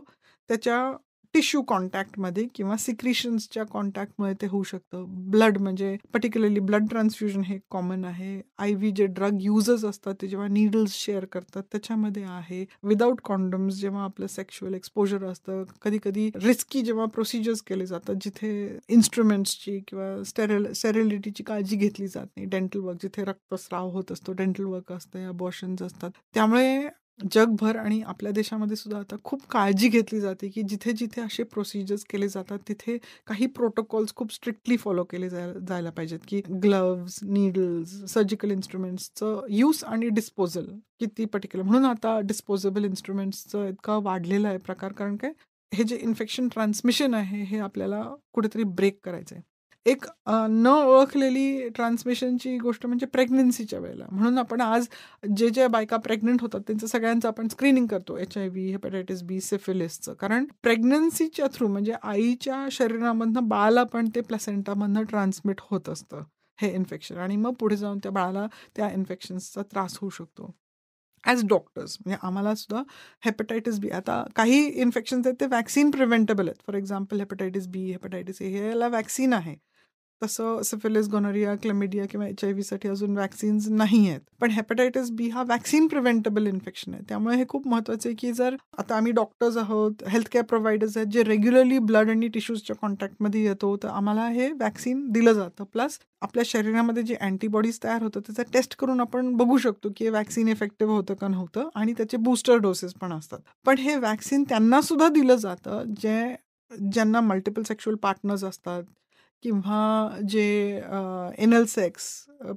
त्याच्या टिश्यू कॉन्टॅक्टमध्ये किंवा सिक्रिशन्सच्या कॉन्टॅक्टमध्ये ते होऊ शकतं ब्लड म्हणजे पर्टिक्युलरली ब्लड ट्रान्सफ्युजन हे कॉमन आहे आय व्ही जे ड्रग युजर्स असतात ते जेव्हा नीडल्स शेअर करतात त्याच्यामध्ये आहे विदाऊट कॉन्डम्स जेव्हा आपलं सेक्शुअल एक्सपोजर असतं कधी कधी रिस्की जेव्हा प्रोसिजर्स केले जातात जिथे इन्स्ट्रुमेंट्सची किंवा स्टेरिल स्टेरिलिटीची काळजी घेतली जात नाही डेंटल वर्क जिथे रक्तस्राव होत असतो डेंटल वर्क असतं बॉशन्स असतात त्यामुळे जगभर आणि आपल्या देशामध्ये सुद्धा आता खूप काळजी घेतली जाते की जिथे जिथे असे प्रोसिजर्स केले जातात तिथे काही प्रोटोकॉल्स खूप स्ट्रिक्टली फॉलो केले जायला पाहिजेत की ग्लव्स नीडल्स सर्जिकल इन्स्ट्रुमेंट्सचं यूज आणि डिस्पोजल किती पर्टिक्युलर म्हणून आता डिस्पोजेबल इन्स्ट्रुमेंट्सचं इतका वाढलेला आहे प्रकार कारण काय हे जे इन्फेक्शन ट्रान्समिशन आहे हे आपल्याला कुठेतरी ब्रेक करायचं आहे एक न ओळखलेली ट्रान्समिशनची गोष्ट म्हणजे प्रेग्नन्सीच्या वेळेला म्हणून आपण आज जे जे बायका प्रेग्नंट होतात त्यांचं सगळ्यांचं आपण स्क्रीनिंग करतो H I V hepatitis B सिफिलिसचं कारण प्रेग्नन्सीच्या थ्रू म्हणजे आईच्या शरीरामधनं बाळाला पण ते प्लॅसेंटामधनं ट्रान्समिट होत असतं हे इन्फेक्शन आणि मग पुढे जाऊन त्या बाळाला त्या इन्फेक्शन्सचा त्रास होऊ शकतो ॲज डॉक्टर्स म्हणजे आम्हाला सुद्धा हेपेटायटिस बी आता काही इन्फेक्शन्स आहेत ते वॅक्सिन प्रिव्हेंटेबल आहेत for example hepatitis B hepatitis A याला वॅक्सिन आहे तसं सिफिलिस गोनोरिया क्लेमिडिया किंवा एच आय व्हीसाठी अजून वॅक्सिन्स नाही आहेत पण हेपेटायटिस बी हा वॅक्सिन प्रिव्हेंटेबल इन्फेक्शन आहे त्यामुळे हे खूप महत्त्वाचे आहे की जर आता आम्ही डॉक्टर्स आहोत हेल्थ केअर प्रोव्हायडर्स आहेत जे रेग्युलरली ब्लड आणि टिश्यूजच्या कॉन्टॅक्टमध्ये येतो तर आम्हाला हे वॅक्सिन दिलं जातं प्लस आपल्या शरीरामध्ये जे अँटीबॉडीज तयार होतं त्याचा टेस्ट करून आपण बघू शकतो की हे वॅक्सिन इफेक्टिव्ह होतं का नव्हतं आणि त्याचे बूस्टर डोसेस पण असतात पण हे वॅक्सिन सुद्धा दिलं जातं जे ज्यांना मल्टिपल सेक्शुअल पार्टनर्स असतात किंवा जे एनल सेक्स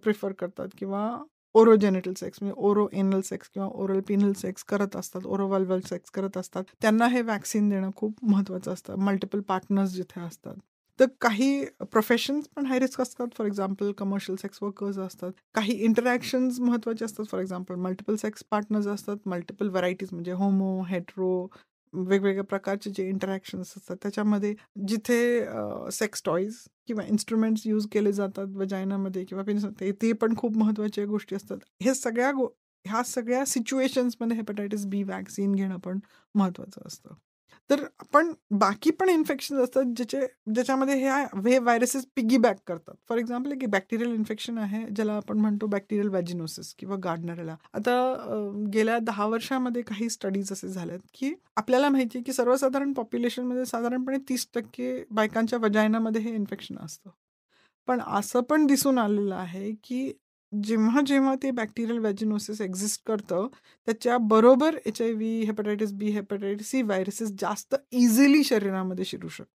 प्रिफर करतात किंवा ओरोजेनिटल सेक्स म्हणजे ओरो एनल सेक्स किंवा ओरल पिनल सेक्स करत असतात ओरोवल्वल सेक्स करत असतात त्यांना हे वॅक्सिन देणं खूप महत्त्वाचं असतं मल्टिपल पार्टनर्स जिथे असतात तर काही प्रोफेशन्स पण हाय रिस्क असतात for example commercial sex workers असतात काही इंटरॅक्शन्स महत्त्वाचे असतात for example multiple sex partners असतात मल्टिपल व्हरायटीज म्हणजे होमो हेट्रो वेगवेगळ्या प्रकारचे जे इंटरॅक्शन्स असतात त्याच्यामध्ये जिथे सेक्स टॉईज किंवा इन्स्ट्रुमेंट्स यूज केले जातात वजायनामध्ये किंवा पिनसमध्ये ते पण खूप महत्त्वाच्या गोष्टी असतात हे सगळ्या गो ह्या सगळ्या सिच्युएशन्समध्ये हेपेटायटिस बी वॅक्सिन घेणं पण महत्त्वाचं असतं तर आपण बाकी पण इन्फेक्शन असतात ज्याचे ज्याच्यामध्ये हे हे व्हायरसेस पिगी बॅक करतात फॉर एक्झाम्पल की बॅक्टेरियल इन्फेक्शन आहे ज्याला आपण म्हणतो बॅक्टेरियल वॅजिनोसिस किंवा गार्डनरला आता गेल्या दहा वर्षामध्ये काही स्टडीज असे झाल्यात की आपल्याला माहिती आहे की सर्वसाधारण पॉप्युलेशनमध्ये साधारणपणे तीस टक्के बायकांच्या वजायनामध्ये हे इन्फेक्शन असतं पण असं पण दिसून आलेलं आहे की जेव्हा जेव्हा ते बॅक्टेरियल वॅजिनोसिस एक्झिस्ट करतं बरोबर H I V hepatitis B hepatitis C viruses जास्त इझिली शरीरामध्ये शिरू शकतो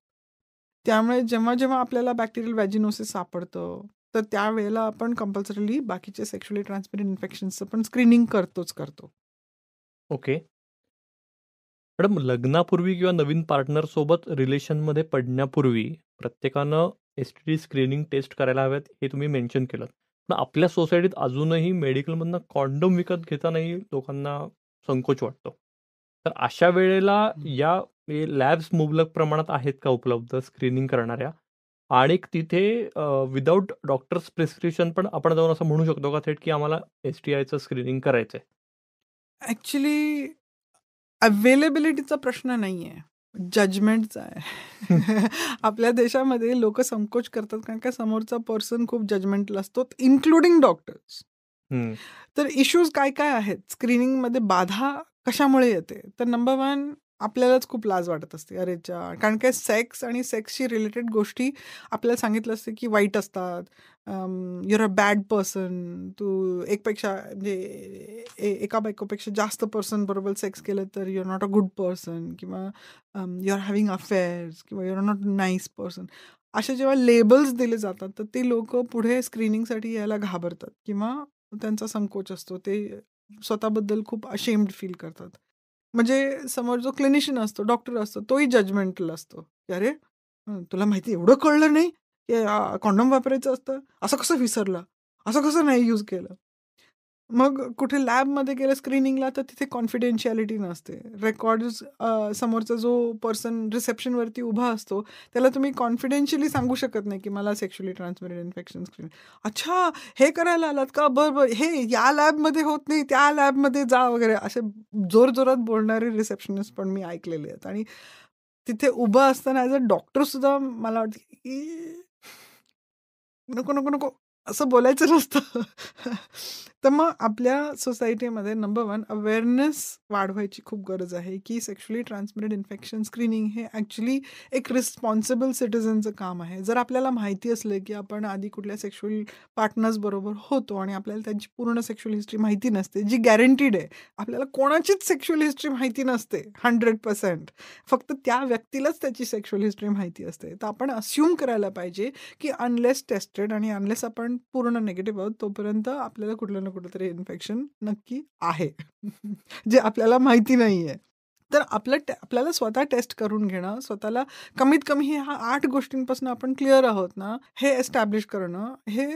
त्यामुळे जेव्हा जेव्हा आपल्याला बॅक्टेरियल वॅजिनोसिस सापडतं तर त्यावेळेला आपण कंपल्सरीली बाकीचे सेक्शुअली ट्रान्समिटेड इन्फेक्शनचं पण स्क्रीनिंग करतोच करतो ओके मॅडम लग्नापूर्वी किंवा नवीन पार्टनर सोबत रिलेशन मध्ये पडण्यापूर्वी प्रत्येकानं S T D screening test करायला हव्यात हे तुम्ही मेन्शन केलं पण आपल्या सोसायटीत अजूनही मेडिकलमधनं कॉन्डम विकत घेतानाही लोकांना संकोच वाटतो तर अशा वेळेला या लॅब्स मुबलक प्रमाणात आहेत का उपलब्ध स्क्रीनिंग करणाऱ्या आणि तिथे विदाउट डॉक्टर्स प्रिस्क्रिप्शन पण आपण जाऊन असं म्हणू शकतो का थेट की आम्हाला एस टी आयचं स्क्रीनिंग करायचंय ॲक्च्युली अवेलेबिलिटीचा प्रश्न नाही आहे जजमेंटचा आहे [LAUGHS] आपल्या देशामध्ये लोक संकोच करतात कारण का समोरचा पर्सन खूप जजमेंटला असतो इन्क्लुडिंग डॉक्टर्स तर इश्यूज काय काय आहेत मध्ये बाधा कशामुळे येते तर नंबर वन आपल्यालाच खूप लाज वाटत असते अरेच्या कारण काय सेक्स आणि सेक्सशी रिलेटेड गोष्टी आपल्याला सांगितलं असते की वाईट असतात युअर अ बॅड पर्सन तू एकपेक्षा म्हणजे एका बायकोपेक्षा जास्त पर्सन बरोबर सेक्स केलं तर you're not a good person किंवा यु आर हॅव्हिंग अफेअर्स किंवा युअर नॉट नाईस पर्सन असे जेव्हा लेबल्स दिले जातात तर ते लोक पुढे स्क्रीनिंगसाठी यायला घाबरतात किंवा त्यांचा संकोच असतो ते स्वतःबद्दल खूप अशेम्ड फील करतात म्हणजे समोर जो क्लिनिशियन असतो डॉक्टर असतो तोही जजमेंटल असतो अरे तुला माहिती एवढं कळलं नाही की कॉन्डम वापरायचं असतं असं कसं विसरलं असं कसं नाही यूज केलं मग कुठे लॅबमध्ये गेलं स्क्रीनिंगला तर तिथे कॉन्फिडेन्शियालिटी नसते रेकॉर्ड समोरचा जो पर्सन रिसेप्शनवरती उभा असतो त्याला तुम्ही कॉन्फिडेन्शियली सांगू शकत नाही की मला सेक्शुअली ट्रान्समिटेड इन्फेक्शन स्क्रीन अच्छा हे करायला आलात का बरं बरं हे या लॅबमध्ये होत नाही त्या लॅबमध्ये जा वगैरे असे जोरजोरात बोलणारे रिसेप्शनिस्ट पण मी ऐकलेले आहेत आणि तिथे उभं असताना ॲज अ डॉक्टरसुद्धा मला वाटतं की नको नको नको असं बोलायचं नसतं तर मग आपल्या सोसायटीमध्ये नंबर वन अवेअरनेस वाढवायची खूप गरज आहे की सेक्शुअली ट्रान्समिटेड इन्फेक्शन स्क्रीनिंग हे ॲक्च्युली एक रिस्पॉन्सिबल सिटिझनचं काम आहे जर आपल्याला माहिती असलं की आपण आधी कुठल्या सेक्शुअल पार्टनर्सबरोबर होतो आणि आपल्याला त्यांची पूर्ण सेक्शुअल हिस्ट्री माहिती नसते जी गॅरंटीड आहे आपल्याला कोणाचीच सेक्शुअल हिस्ट्री माहिती नसते हंड्रेड पर्सेंट फक्त त्या व्यक्तीलाच त्याची सेक्शुअल हिस्ट्री माहिती असते तर आपण अस्युम करायला पाहिजे की अनलेस टेस्टेड आणि अनलेस आपण पूर्ण निगेटिव्ह आहोत तोपर्यंत आपल्याला कुठलं ना कुठलं तरी इन्फेक्शन नक्की आहे [LAUGHS] जे आपल्याला माहिती नाही आहे तर आपलं टे आपल्याला स्वतः टेस्ट करून घेणं स्वतःला कमीत कमी ह्या आठ गोष्टींपासून आपण क्लिअर आहोत ना हे एस्टॅब्लिश करणं हे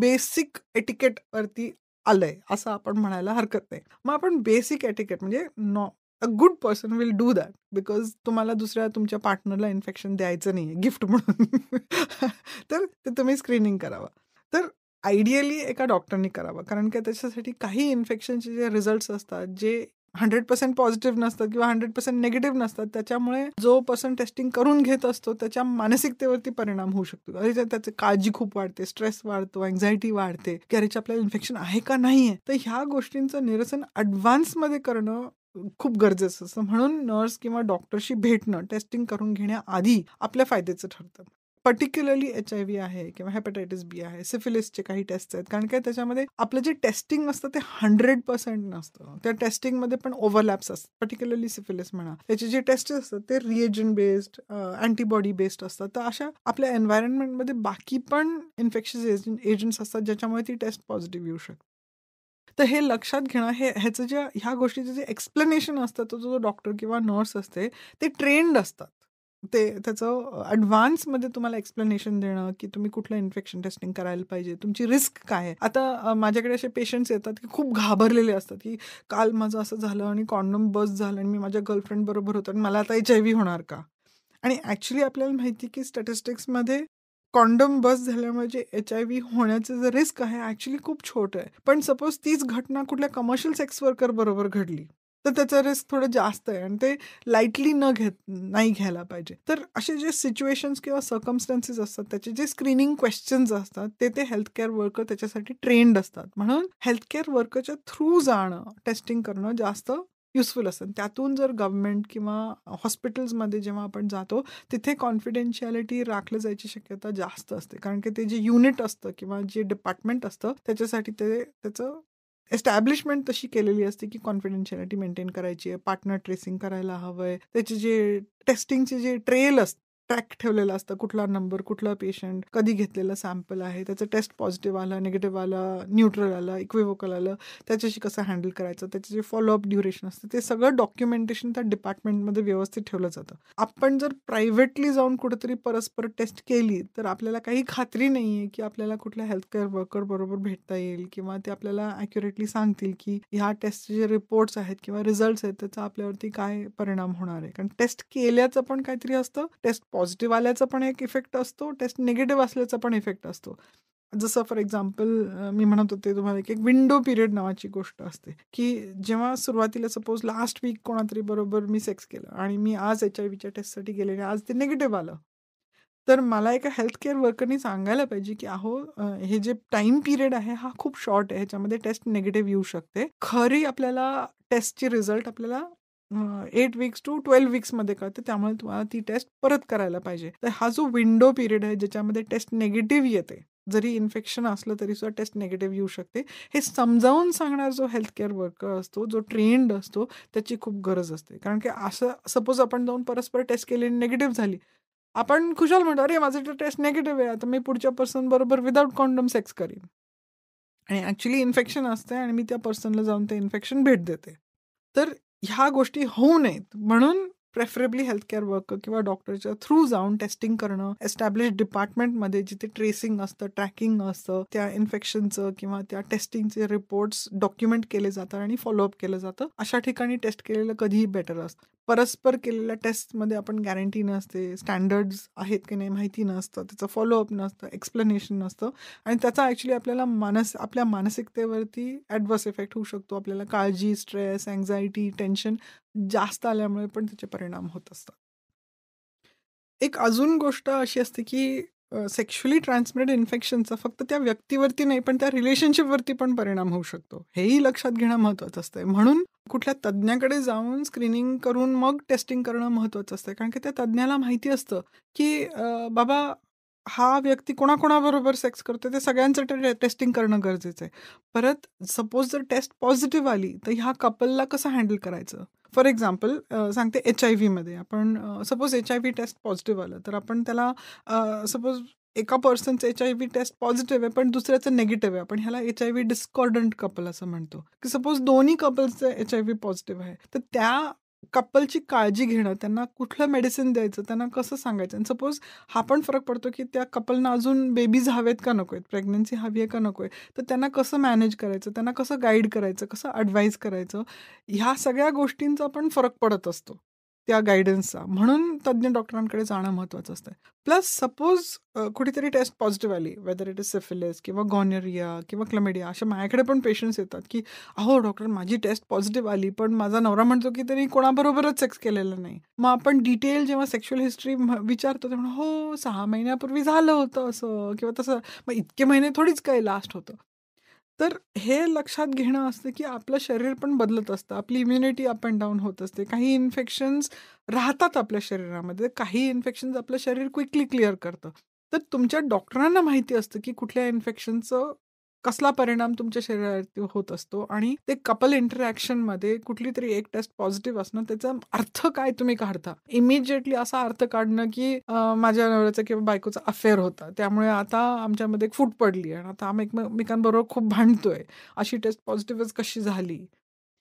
बेसिक एटिकेटवरती आलंय असं आपण म्हणायला हरकत नाही मग आपण बेसिक एटिकेट म्हणजे no a good person will do that because तुम्हाला दुसऱ्या तुमच्या पार्टनरला इन्फेक्शन द्यायचं नाही गिफ्ट म्हणून [LAUGHS] तर ते तुम्ही स्क्रीनिंग करावा तर आयडियली एका डॉक्टरनी करावं कारण की त्याच्यासाठी काही इन्फेक्शनचे जे रिझल्ट असतात जे हंड्रेड पर्सेंट पॉझिटिव्ह नसतात किंवा हंड्रेड पर्सेंट निगेटिव्ह नसतात त्याच्यामुळे जो पर्सन टेस्टिंग करून घेत असतो त्याच्या मानसिकतेवरती परिणाम होऊ शकतो अरे त्याची काळजी खूप वाढते स्ट्रेस वाढतो अँझायटी वाढते की अरेच आपल्याला इन्फेक्शन आहे का नाही तर ह्या गोष्टींचं निरसन ॲडव्हान्समध्ये करणं खूप गरजेचं असतं म्हणून नर्स किंवा डॉक्टरशी भेटणं टेस्टिंग करून घेण्याआधी आपल्या फायद्याचं ठरतं पर्टिक्युलरली एच आय व्ही आहे किंवा हेपेटायटिस बी आहे सिफिलिसचे काही टेस्ट आहेत कारण काय त्याच्यामध्ये आपलं जे टेस्टिंग असतं ते हंड्रेड पर्सेंट नसतं त्या टेस्टिंगमध्ये पण ओव्हरलॅप्स असतात पर्टिक्युलरली सिफिलिस म्हणा त्याचे जे टेस्ट असतात ते रिएजन बेस्ड अँटीबॉडी बेस्ड असतात तर अशा आपल्या एन्व्हायरमेंटमध्ये बाकी पण इन्फेक्शियस एजंट्स असतात ज्याच्यामुळे ती टेस्ट पॉझिटिव्ह येऊ शकते तर हे लक्षात घेणं हे ह्याचं ज्या ह्या गोष्टीचं जे एक्सप्लेनेशन असतं तो जो डॉक्टर किंवा नर्स असते ते ट्रेंड असतात ते त्याचं ऍडव्हान्समध्ये तुम्हाला एक्सप्लेनेशन देणं की तुम्ही कुठलं इन्फेक्शन टेस्टिंग करायला पाहिजे तुमची रिस्क काय आहे आता माझ्याकडे असे पेशंट्स येतात की खूप घाबरलेले असतात की काल माझं असं झालं आणि कॉन्डम बस झालं आणि मी माझ्या गर्लफ्रेंड बरोबर होतो आणि मला आता एच आय व्ही होणार का आणि ऍक्च्युली आपल्याला माहिती की स्टॅटिस्टिक्समध्ये कॉन्डम बस झाल्यामुळे जे एच आय व्ही होण्याचं जे रिस्क आहे ऍक्च्युली खूप छोट आहे पण सपोज तीच घटना कुठल्या कमर्शियल सेक्स वर्कर बरोबर घडली तर त्याचा रिस्क थोडं जास्त आहे आणि ते लाईटली न घेत नाही घ्यायला पाहिजे तर असे जे सिच्युएशन्स किंवा सर्कमस्टान्सेस असतात त्याचे जे स्क्रीनिंग क्वेश्चन्स असतात ते ते हेल्थकेअर वर्कर त्याच्यासाठी ट्रेंड असतात म्हणून हेल्थकेअर वर्करच्या थ्रू जाणं टेस्टिंग करणं जास्त युजफुल असतं त्यातून जर गव्हर्नमेंट किंवा हॉस्पिटल्समध्ये जेव्हा आपण जातो तिथे कॉन्फिडेन्शियालिटी राखलं जायची शक्यता जास्त असते कारण की ते जे युनिट असतं किंवा जे डिपार्टमेंट असतं त्याच्यासाठी ते त्याचं एस्टॅब्लिशमेंट तशी केलेली असते की कॉन्फिडेन्शियालिटी मेंटेन करायची आहे पार्टनर ट्रेसिंग करायला हवंय त्याचे जे टेस्टिंगचे जे ट्रेल असते ट्रॅक ठेवलेला असतं कुठला नंबर कुठला पेशंट कधी घेतलेलं सॅम्पल आहे त्याचं टेस्ट पॉझिटिव्ह आलं निगेटिव्ह आलं न्यूट्रल आलं इक्विवोकल आलं त्याच्याशी कसं हँडल करायचं त्याचे जे फॉलोअप ड्युरेशन असतं ते सगळं डॉक्युमेंटेशन त्या डिपार्टमेंटमध्ये व्यवस्थित ठेवलं जातं आपण जर प्रायव्हेटली जाऊन कुठेतरी परस्पर टेस्ट केली तर आपल्याला काही खात्री नाही आहे की आपल्याला कुठल्या हेल्थकेअर वर्कर बरोबर भेटता येईल किंवा ते आपल्याला अॅक्युरेटली सांगतील की ह्या टेस्टचे जे रिपोर्ट्स आहेत किंवा रिझल्ट्स आहेत त्याचा आपल्यावरती काय परिणाम होणार आहे कारण टेस्ट केल्याचं पण काहीतरी असतं टेस्ट पॉझिटिव्ह आल्याचा पण एक इफेक्ट असतो टेस्ट निगेटिव्ह असल्याचा पण इफेक्ट असतो जसं फॉर एक्झाम्पल मी म्हणत होते तुम्हाला एक विंडो पिरियड नावाची गोष्ट असते की जेव्हा सुरुवातीला सपोज लास्ट वीक कोणातरी बरोबर मी सेक्स केलं आणि मी आज एच आय व्हीच्या टेस्टसाठी गेले आणि आज ते निगेटिव्ह आलं तर मला एका हेल्थकेअर वर्करनी सांगायला पाहिजे की अहो हे जे टाईम पिरियड आहे हा खूप शॉर्ट आहे ह्याच्यामध्ये टेस्ट निगेटिव्ह येऊ शकते खरी आपल्याला टेस्टची रिझल्ट आपल्याला एट वीक्स टू ट्वेल्व वीक्समध्ये कळते त्यामुळे तुम्हाला ती टेस्ट परत करायला पाहिजे तर हा जो विंडो पिरियड आहे ज्याच्यामध्ये टेस्ट निगेटिव्ह येते जरी इन्फेक्शन असलं तरी सुद्धा टेस्ट निगेटिव्ह येऊ शकते हे समजावून सांगणार जो हेल्थ केअर वर्कर असतो जो ट्रेन्ड असतो त्याची खूप गरज असते कारण की असं सपोज आपण जाऊन परस्पर टेस्ट केली आणि नेगेटिव्ह झाली आपण खुशाल म्हणतो अरे माझं तर टेस्ट नेगेटिव्ह आहे आता मी पुढच्या पर्सन बरोबर विदाऊट कॉन्डम सेक्स करीन आणि ॲक्च्युली इन्फेक्शन असते आणि मी त्या पर्सनला जाऊन ते इन्फेक्शन भेट देते तर ह्या गोष्टी होऊ नयेत म्हणून प्रेफरेबली हेल्थकेअर वर्क किंवा डॉक्टरच्या थ्रू जाऊन टेस्टिंग करणं एस्टॅब्लिश डिपार्टमेंटमध्ये जिथे ट्रेसिंग असतं ट्रॅकिंग असतं त्या इन्फेक्शनचं किंवा त्या टेस्टिंगचे रिपोर्ट्स डॉक्युमेंट केले जातात आणि फॉलोअप केलं जातं अशा ठिकाणी टेस्ट केलेलं कधीही बेटर असतं परस्पर केलेल्या टेस्टमध्ये आपण गॅरंटी नसते स्टँडर्ड्स आहेत की नाही माहिती नसतं त्याचं फॉलोअप नसतं एक्सप्लेनेशन नसतं आणि त्याचा ॲक्च्युली आपल्याला मानस आपल्या मानसिकतेवरती ॲडवर्स इफेक्ट होऊ शकतो आपल्याला काळजी स्ट्रेस अँझायटी टेन्शन जास्त आल्यामुळे पण त्याचे परिणाम होत असतात एक अजून गोष्ट अशी असते की सेक्शुअली ट्रान्समिटेड इन्फेक्शनचा फक्त त्या व्यक्तीवरती नाही पण त्या रिलेशनशिपवरती पण परिणाम होऊ शकतो हेही लक्षात घेणं महत्त्वाचं असतं म्हणून कुठल्या तज्ज्ञाकडे जाऊन स्क्रीनिंग करून मग टेस्टिंग करणं महत्त्वाचं असतं कारण की त्या तज्ज्ञाला माहिती असतं की बाबा हा व्यक्ती कोणाकोणाबरोबर सेक्स करतो ते सगळ्यांचं टेस्टिंग करणं गरजेचं आहे परत सपोज जर टेस्ट पॉझिटिव्ह आली तर ह्या कपलला कसं हँडल करायचं फॉर एक्झाम्पल सांगते एच आय व्हीमध्ये आपण suppose H I V test positive आलं तर आपण त्याला सपोज एका पर्सनचं H I V test positive आहे पण दुसऱ्याचं नेगेटिव्ह आहे आपण ह्याला H I V discordant couple असं म्हणतो की सपोज दोन्ही कपल्सचं एच आय व्ही पॉझिटिव्ह आहे तर त्या कपलची काळजी घेणं, त्यांना कुठलं मेडिसिन द्यायचं, त्यांना कसं सांगायचं आणि सपोज हा पण फरक पडतो, की त्या कपलना अजून बेबीज हवेत का नको आहेत, प्रेग्नन्सी हवी आहे का नको आहे, तर त्यांना कसं मॅनेज करायचं, त्यांना कसं गाईड करायचं, कसं ॲडवाईज करायचं, ह्या सगळ्या गोष्टींचा पण फरक पडत असतो. त्या गायडन्सचा म्हणून तज्ज्ञ डॉक्टरांकडे जाणं महत्त्वाचं असतं प्लस सपोज कुठेतरी टेस्ट पॉझिटिव्ह आली वेदर इट इज सिफिलिस किंवा गॉनेरिया किंवा क्लमेडिया अशा माझ्याकडे पण पेशंट्स येतात की अहो डॉक्टर माझी टेस्ट पॉझिटिव्ह आली पण माझा नवरा म्हणतो की त्यांनी कोणाबरोबरच सेक्स केलेला नाही मग आपण डिटेल जेव्हा सेक्शुअल हिस्ट्री विचारतो तेव्हा हो सहा महिन्यापूर्वी झालं होतं असं किंवा तसं मग इतके महिने थोडीच काय लास्ट होतं तर हे लक्षात घेणं असतं की आपलं शरीर पण बदलत असतं आपली इम्युनिटी अप अँड डाऊन होत असते काही इन्फेक्शन्स राहतात आपल्या शरीरामध्ये काही इन्फेक्शन्स आपलं शरीर क्विकली क्लिअर करतं तर तुमच्या डॉक्टरांना माहिती असतं की कुठल्या इन्फेक्शनचं कसला परिणाम तुमच्या शरीरावरती होत असतो आणि ते कपल इंटरॅक्शन मध्ये कुठली तरी एक टेस्ट पॉझिटिव्ह असणं त्याचा अर्थ काय तुम्ही काढता इमिजिएटली असा अर्थ काढणं की माझ्या नवऱ्याचा किंवा बायकोचा अफेअर होता त्यामुळे आता आमच्यामध्ये एक फूट पडली आणि आता आम्ही एकमेकांबरोबर खूप भांडतोय अशी टेस्ट पॉझिटिव्हच कशी झाली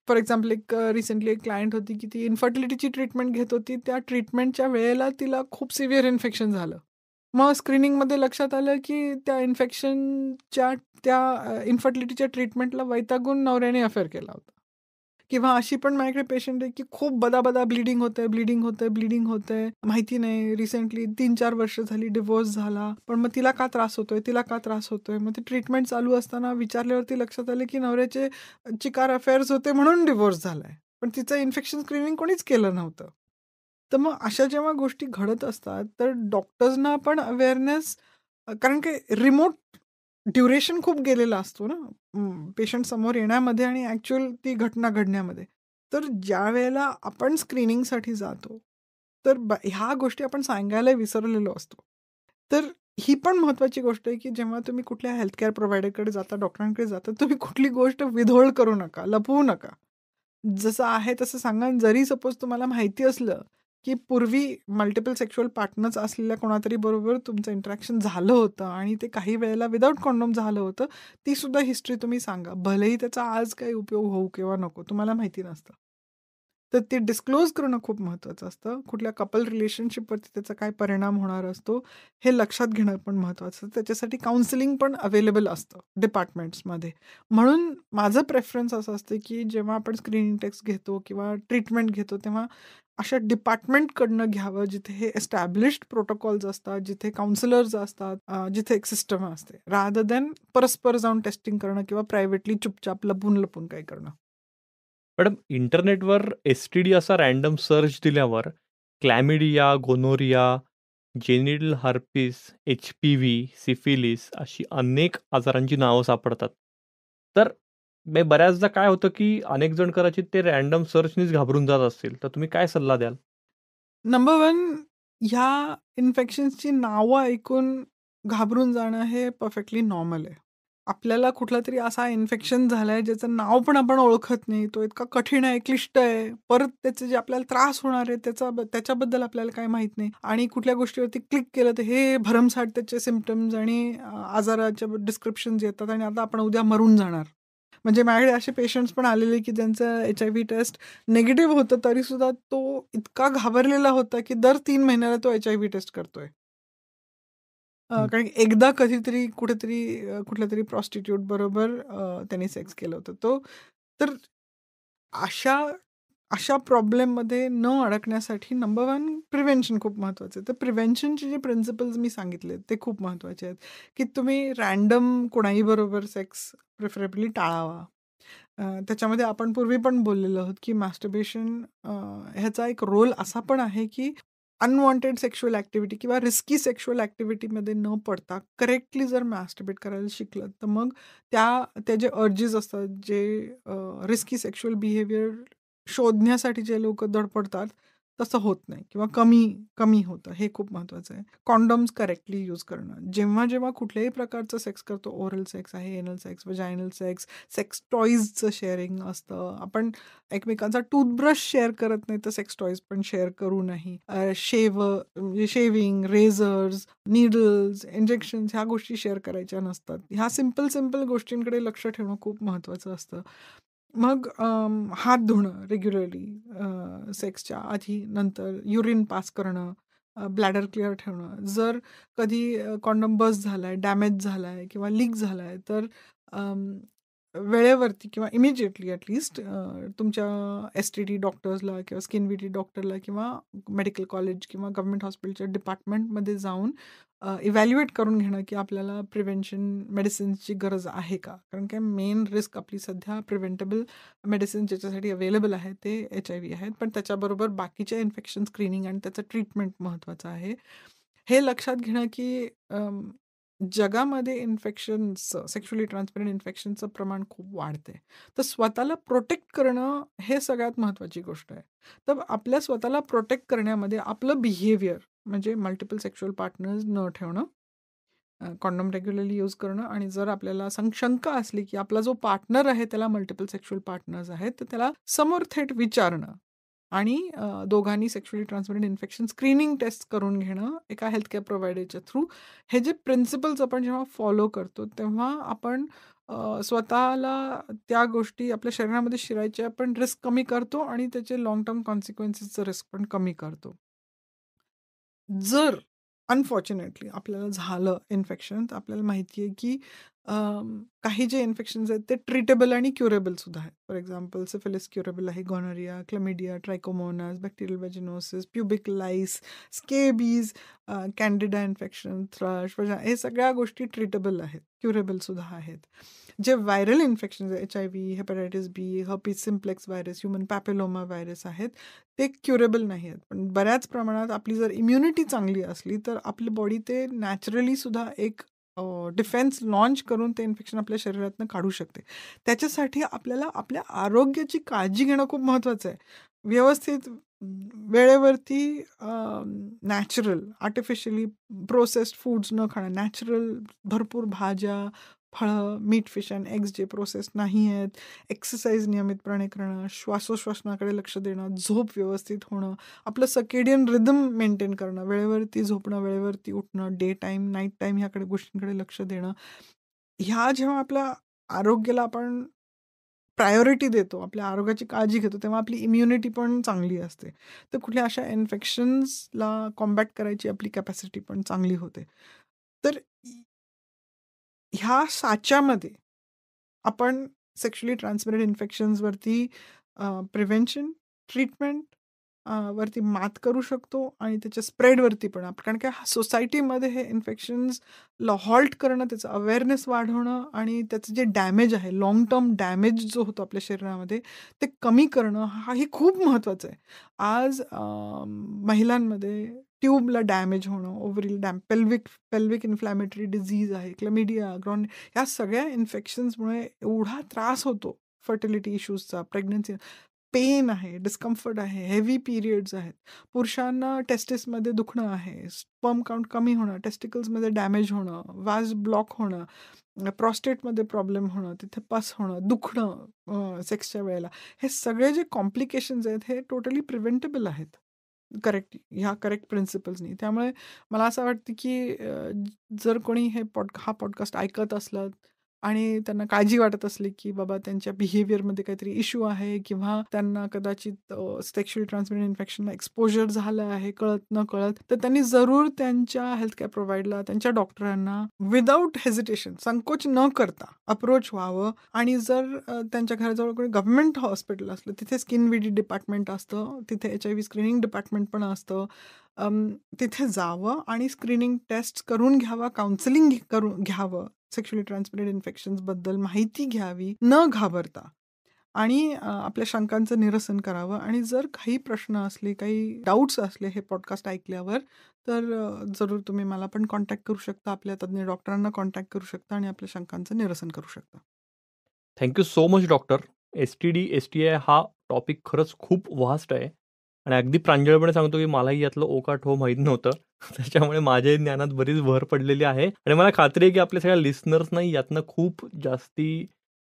फॉर एक्झाम्पल एक रिसेंटली एक क्लायंट होती की ती इन्फर्टिलिटीची ट्रीटमेंट घेत होती त्या ट्रीटमेंटच्या वेळेला तिला खूप सिव्हिअर इन्फेक्शन झालं मग स्क्रीनिंगमध्ये लक्षात आलं की त्या इन्फेक्शनच्या त्या इन्फर्टिलिटीच्या ट्रीटमेंटला वैतागून नवऱ्याने अफेअर केला होता. किंवा अशी पण माझ्याकडे पेशंट आहे की खूप बदाबदा ब्लिडिंग ब्लीडिंग होतंय, ब्लीडिंग होतंय, ब्लीडिंग होतंय. माहिती नाही रिसेंटली तीन चार वर्ष झाली डिवोर्स झाला. पण मग तिला का त्रास होतोय? तिला का त्रास होतोय? मग ते ट्रीटमेंट चालू असताना विचारल्यावरती लक्षात आलं की नवऱ्याचे चिकार अफेअर्स होते म्हणून डिवोर्स झालाय. पण तिचं इन्फेक्शन स्क्रीनिंग कोणीच केलं नव्हतं. तर मग अशा जेव्हा गोष्टी घडत असतात तर डॉक्टर्सना पण अवेअरनेस कारण की रिमोट ड्युरेशन खूप गेलेला असतो ना पेशंट समोर येण्यामध्ये आणि ॲक्च्युअल ती घटना घडण्यामध्ये तर ज्या वेळेला आपण स्क्रीनिंगसाठी जातो तर ह्या गोष्टी आपण सांगायला विसरलेलो असतो तर ही पण महत्त्वाची गोष्ट आहे की जेव्हा तुम्ही कुठल्या हेल्थकेअर प्रोव्हायडरकडे जाता डॉक्टरांकडे जाता तुम्ही कुठली गोष्ट विधोळ करू नका लपवू नका जसं आहे तसं सांगा जरी सपोज तुम्हाला माहिती असलं की पूर्वी मल्टिपल सेक्शुअल पार्टनर्स असलेल्या कोणातरी बरोबर तुमचं इंटरॅक्शन झालं होतं आणि ते काही वेळेला विदाउट कॉन्डोम झालं होतं ती सुद्धा हिस्ट्री तुम्ही सांगा भलेही त्याचा आज काही उपयोग होऊ किंवा नको तुम्हाला माहिती नसतं तर ते डिस्क्लोज करणं खूप महत्त्वाचं असतं कुठल्या कपल रिलेशनशिपवरती त्याचा काय परिणाम होणार असतो हे लक्षात घेणं पण महत्त्वाचं असतं त्याच्यासाठी काउन्सिलिंग पण अवेलेबल असतं डिपार्टमेंट्समध्ये म्हणून माझं प्रेफरन्स असं असतं की जेव्हा आपण स्क्रीनिंग टेस्ट घेतो किंवा ट्रीटमेंट घेतो तेव्हा अशा डिपार्टमेंटकडनं घ्यावं जिथे हे एस्टॅब्लिश्ड प्रोटोकॉल्स असतात जिथे काउन्सिलर्स असतात जिथे एक सिस्टम असते रादर देन परस्पर जाऊन टेस्टिंग करणं किंवा प्रायव्हेटली चुपचाप लपून लपून काय करणं मॅडम इंटरनेटवर एस टी डी असा रॅन्डम सर्च दिल्यावर chlamydia gonorrhoea genital herpes H P V syphilis अशी अनेक आजारांची नावं सापडतात तर बे बऱ्याचदा काय होतं की अनेक जण कदाचित ते रॅन्डम सर्चनीच घाबरून जात असतील तर तुम्ही काय सल्ला द्याल नंबर वन ह्या इन्फेक्शन्सची नावं ऐकून घाबरून जाणं हे परफेक्टली नॉर्मल आहे आपल्याला कुठला तरी असा इन्फेक्शन झाला आहे ज्याचं नाव पण आपण ओळखत नाही तो इतका कठीण आहे क्लिष्ट आहे परत त्याचे जे आपल्याला त्रास होणार आहे त्याचा त्याच्याबद्दल आपल्याला काय माहीत नाही आणि कुठल्या गोष्टीवरती क्लिक केलं तर हे भरमसाठ त्याचे सिमटम्स आणि आजाराच्या डिस्क्रिप्शन्स येतात आणि आता आपण उद्या मरून जाणार म्हणजे माझ्याकडे असे पेशंट्स पण आलेले की त्यांचा H I V test negative होतं तरी सुद्धा तो इतका घाबरलेला होता की दर तीन महिन्याला तो एच आय व्ही टेस्ट करतोय कारण एकदा कधीतरी कुठेतरी कुठल्या तरी प्रॉस्टिट्यूट बरोबर त्यांनी सेक्स केलं होतं तो तर अशा अशा प्रॉब्लेममध्ये न अडकण्यासाठी नंबर वन प्रिव्हेंशन खूप महत्त्वाचं आहे तर प्रिव्हेंशनचे जे प्रिन्सिपल्स मी सांगितले ते खूप महत्त्वाचे आहेत की तुम्ही रॅन्डम कोणाही बरोबर सेक्स प्रिफरेबली टाळावा त्याच्यामध्ये आपण पूर्वी पण बोललेलो आहोत की मॅस्टबेशन ह्याचा एक रोल असा पण आहे की अनवॉन्टेड सेक्शुअल ॲक्टिव्हिटी किंवा रिस्की सेक्शुअल ॲक्टिव्हिटीमध्ये न पडता करेक्टली जर मॅस्टबेट करायला शिकलं तर मग त्या त्या जे अर्जीज असतात जे रिस्की सेक्शुअल बिहेवियर शोधण्यासाठी जे लोक धडपडतात तसं होत नाही किंवा कमी कमी होतं हे खूप महत्वाचं आहे कॉन्डम्स करेक्टली यूज करणं जेव्हा जेव्हा कुठल्याही प्रकारचं सेक्स करतो ओरल सेक्स आहे anal sex vaginal sex sex टॉईजचं शेअरिंग असतं आपण एकमेकांचा टूथब्रश शेअर करत नाही तर सेक्स टॉईज पण शेअर करू नाही शेव म्हणजे शेविंग रेझर्स निडल्स इंजेक्शन्स ह्या गोष्टी शेअर करायच्या नसतात ह्या सिम्पल सिम्पल गोष्टींकडे लक्ष ठेवणं खूप महत्त्वाचं असतं मग हात धुणं रेग्युलरली सेक्सच्या आधी नंतर युरिन पास करणं ब्लॅडर क्लिअर ठेवणं जर कधी कॉन्डम बस झाला आहे डॅमेज झाला आहे किंवा लीक झाला आहे तर वेळेवरती किंवा इमिजिएटली ॲटलिस्ट तुमच्या एस टी टी डॉक्टर्सला किंवा स्किन व्ही टी डॉक्टरला किंवा मेडिकल कॉलेज किंवा गव्हर्मेंट हॉस्पिटलच्या डिपार्टमेंटमध्ये जाऊन इव्हॅल्युएट करून घेणं की आपल्याला प्रिव्हेंशन मेडिसिन्सची गरज आहे का कारण काय मेन रिस्क आपली सध्या प्रिव्हेंटेबल मेडिसिन ज्याच्यासाठी अवेलेबल आहे ते एच आय व्ही आहेत पण त्याच्याबरोबर बाकीच्या इन्फेक्शन स्क्रीनिंग आणि त्याचं ट्रीटमेंट महत्त्वाचं आहे हे लक्षात घेणं की जगामध्ये इन्फेक्शनचं सेक्शुअली ट्रान्सपेरंट इन्फेक्शनचं प्रमाण खूप वाढते तर स्वतःला प्रोटेक्ट करणं हे सगळ्यात महत्त्वाची गोष्ट आहे तर आपल्या स्वतःला प्रोटेक्ट करण्यामध्ये आपलं बिहेवियर म्हणजे मल्टिपल सेक्शुअल पार्टनर्स न ठेवणं कॉन्डम रेग्युलरली यूज करणं आणि जर आपल्याला शंका असली की आपला जो पार्टनर आहे त्याला मल्टिपल सेक्शुअल पार्टनर्स आहेत तर त्याला समोर थेट विचारणं आणि दोघांनी sexually transmitted infection screening test करून घेणं एका हेल्थकेअर प्रोव्हायडरच्या थ्रू हे जे प्रिन्सिपल्स आपण जेव्हा फॉलो करतो तेव्हा आपण स्वतःला त्या गोष्टी आपल्या शरीरामध्ये शिरायच्या आपण रिस्क कमी करतो आणि त्याचे लाँग टर्म कॉन्सिक्वेन्सेसचं रिस्क पण कमी करतो जर अनफॉर्च्युनेटली आपल्याला झालं इन्फेक्शन तर आपल्याला माहिती आहे की काही जे इन्फेक्शन्स आहेत ते ट्रीटेबल आणि क्युरेबल सुद्धा आहेत फॉर एक्झाम्पल सिफिलिस क्युरेबल आहे gonorrhoea chlamydia trichomonas bacterial vaginosis pubic lice scabies candida infection thrush हे सगळ्या गोष्टी ट्रीटेबल आहेत क्युरेबल सुद्धा आहेत जे viral infections H I V hepatitis B herpes simplex virus human papilloma virus आहेत ते क्युरेबल नाही आहेत पण बऱ्याच प्रमाणात आपली जर इम्युनिटी चांगली असली तर आपली बॉडी ते नॅचरली सुद्धा एक डिफेन्स लॉन्च करून ते इन्फेक्शन आपल्या शरीरातनं काढू शकते त्याच्यासाठी आपल्याला आपल्या आरोग्याची काळजी घेणं खूप महत्त्वाचं आहे व्यवस्थित वेळेवरती नॅचरल आर्टिफिशियली प्रोसेस्ड फूड्स न खाणं नॅचरल भरपूर भाज्या फळं मीट फिश अँड एक्स जे प्रोसेस नाही आहेत एक्सरसाइज नियमितपणे करणं श्वासोश्वासनाकडे लक्ष देणं झोप व्यवस्थित होणं आपलं सकेडियन रिदम मेंटेन करणं वेळेवरती झोपणं वेळेवरती उठणं डे टाईम नाईट टाईम ह्याकडे गोष्टींकडे लक्ष देणं ह्या जेव्हा आपल्या आरोग्याला आपण प्रायोरिटी देतो आपल्या आरोग्याची काळजी घेतो तेव्हा आपली इम्युनिटी पण चांगली असते तर कुठल्या अशा इन्फेक्शन्सला कॉम्बॅट करायची आपली कॅपॅसिटी पण चांगली होते तर ह्या साच्यामध्ये आपण सेक्शुअली ट्रान्समिटेड इन्फेक्शन्सवरती प्रिव्हेंशन ट्रीटमेंट वरती मात करू शकतो आणि त्याच्या स्प्रेडवरती पण आपण कारण काय सोसायटीमध्ये हे इन्फेक्शन्सला हॉल्ट करणं त्याचं अवेअरनेस वाढवणं आणि त्याचं जे डॅमेज आहे लॉंग टर्म डॅमेज जो होतो आपल्या शरीरामध्ये ते कमी करणं हा खूप महत्त्वाचं आहे आज महिलांमध्ये ट्यूबला डॅमेज होणं ओव्हरील डॅम पेल्विक पेल्विक इन्फ्लॅमेटरी डिझीज आहे क्लमिडिया ग्रॉन या सगळ्या इन्फेक्शन्समुळे एवढा त्रास होतो फर्टिलिटी इश्यूजचा प्रेग्नन्सी पेन आहे डिस्कम्फर्ट आहे हेवी पिरियड्स आहेत पुरुषांना टेस्टिसमध्ये दुखणं आहे स्पम काउंट कमी होणं टेस्टिकल्समध्ये डॅमेज होणं वाज ब्लॉक होणं प्रॉस्टेटमध्ये प्रॉब्लेम होणं तिथे पस होणं दुखणं सेक्सच्या वेळेला हे सगळे जे कॉम्प्लिकेशन्स आहेत हे टोटली प्रिव्हेंटेबल आहेत करेक्ट ह्या करेक्ट प्रिन्सिपल्सनी त्यामुळे मला असं वाटतं की जर कोणी हे पॉड हा पॉडकास्ट ऐकत असलं आणि त्यांना काळजी वाटत असली की बाबा त्यांच्या बिहेवियरमध्ये काहीतरी इश्यू आहे किंवा त्यांना कदाचित सेक्शुअल ट्रान्समिटेड इन्फेक्शनला एक्सपोजर झालं आहे कळत न कळत तर त्यांनी जरूर त्यांच्या हेल्थ केअर प्रोव्हाइडला त्यांच्या डॉक्टरांना विदाऊट हेजिटेशन संकोच न करता अप्रोच व्हावं आणि जर त्यांच्या घराजवळ कोणी गव्हर्नमेंट हॉस्पिटल असलं तिथे स्किन विडी डिपार्टमेंट असतं तिथे H I V screening department पण असतं तिथे जावं आणि स्क्रीनिंग टेस्ट करून घ्यावा काउन्सिलिंग करून घ्यावं सेक्शुअली ट्रान्समिटेड बद्दल माहिती घ्यावी न घाबरता आणि आपल्या शंकांचं निरसन करावं आणि जर काही प्रश्न असले काही डाऊट्स असले हे पॉडकास्ट ऐकल्यावर तर जरूर तुम्ही मला पण कॉन्टॅक्ट करू शकता आपल्या तज्ज्ञ डॉक्टरांना कॉन्टॅक्ट करू शकता आणि आपल्या शंकांचं निरसन करू शकता thank you so much doctor S T D S T I हा टॉपिक खरंच खूप वास्ट आहे आणि अगदी प्रांजळपणे सांगतो की मलाही यातलं ओकाट हो माहीत नव्हतं [LAUGHS] त्याच्यामुळे माझ्याही ज्ञानात बरीच भर पडलेली आहे आणि मला खात्री आहे की आपल्या सगळ्या लिस्नर्सनाही यातनं खूप जास्ती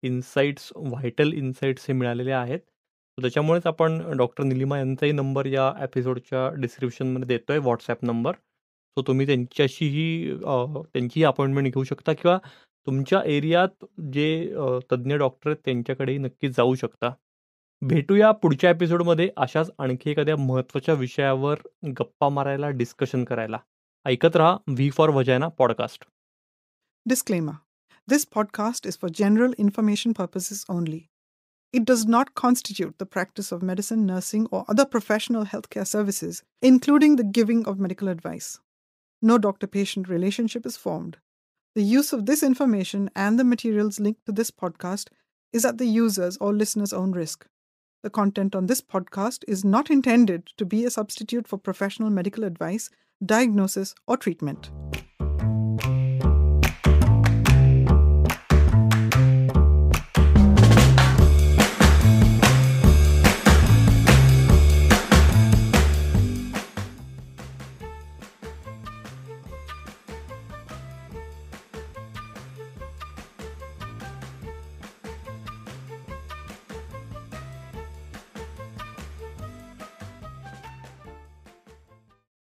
इन्साइट्स व्हायटल इन्साईट्स हे मिळालेले आहेत त्याच्यामुळेच आपण डॉक्टर निलिमा यांचाही नंबर या एपिसोडच्या डिस्क्रिप्शनमध्ये देतो आहे व्हॉट्सॲप नंबर सो तुम्ही त्यांच्याशीही त्यांचीही अपॉइंटमेंट घेऊ शकता किंवा तुमच्या एरियात जे तज्ज्ञ डॉक्टर आहेत त्यांच्याकडेही नक्की जाऊ शकता भेटूया पुढच्या एपिसोडमध्ये अशाच आणखी एखाद्या महत्त्वाच्या विषयावर गप्पा मारायला डिस्कशन करायला ऐकत रहा V for vagina podcast disclaimer this podcast is for general information purposes only It does not constitute the practice of medicine, nursing, or other professional healthcare services, including the giving of medical advice. No doctor patient relationship is formed. The use of this information and the materials linked to this podcast is at the user's or listener's own risk. The content on this podcast is not intended to be a substitute for professional medical advice, diagnosis, or treatment.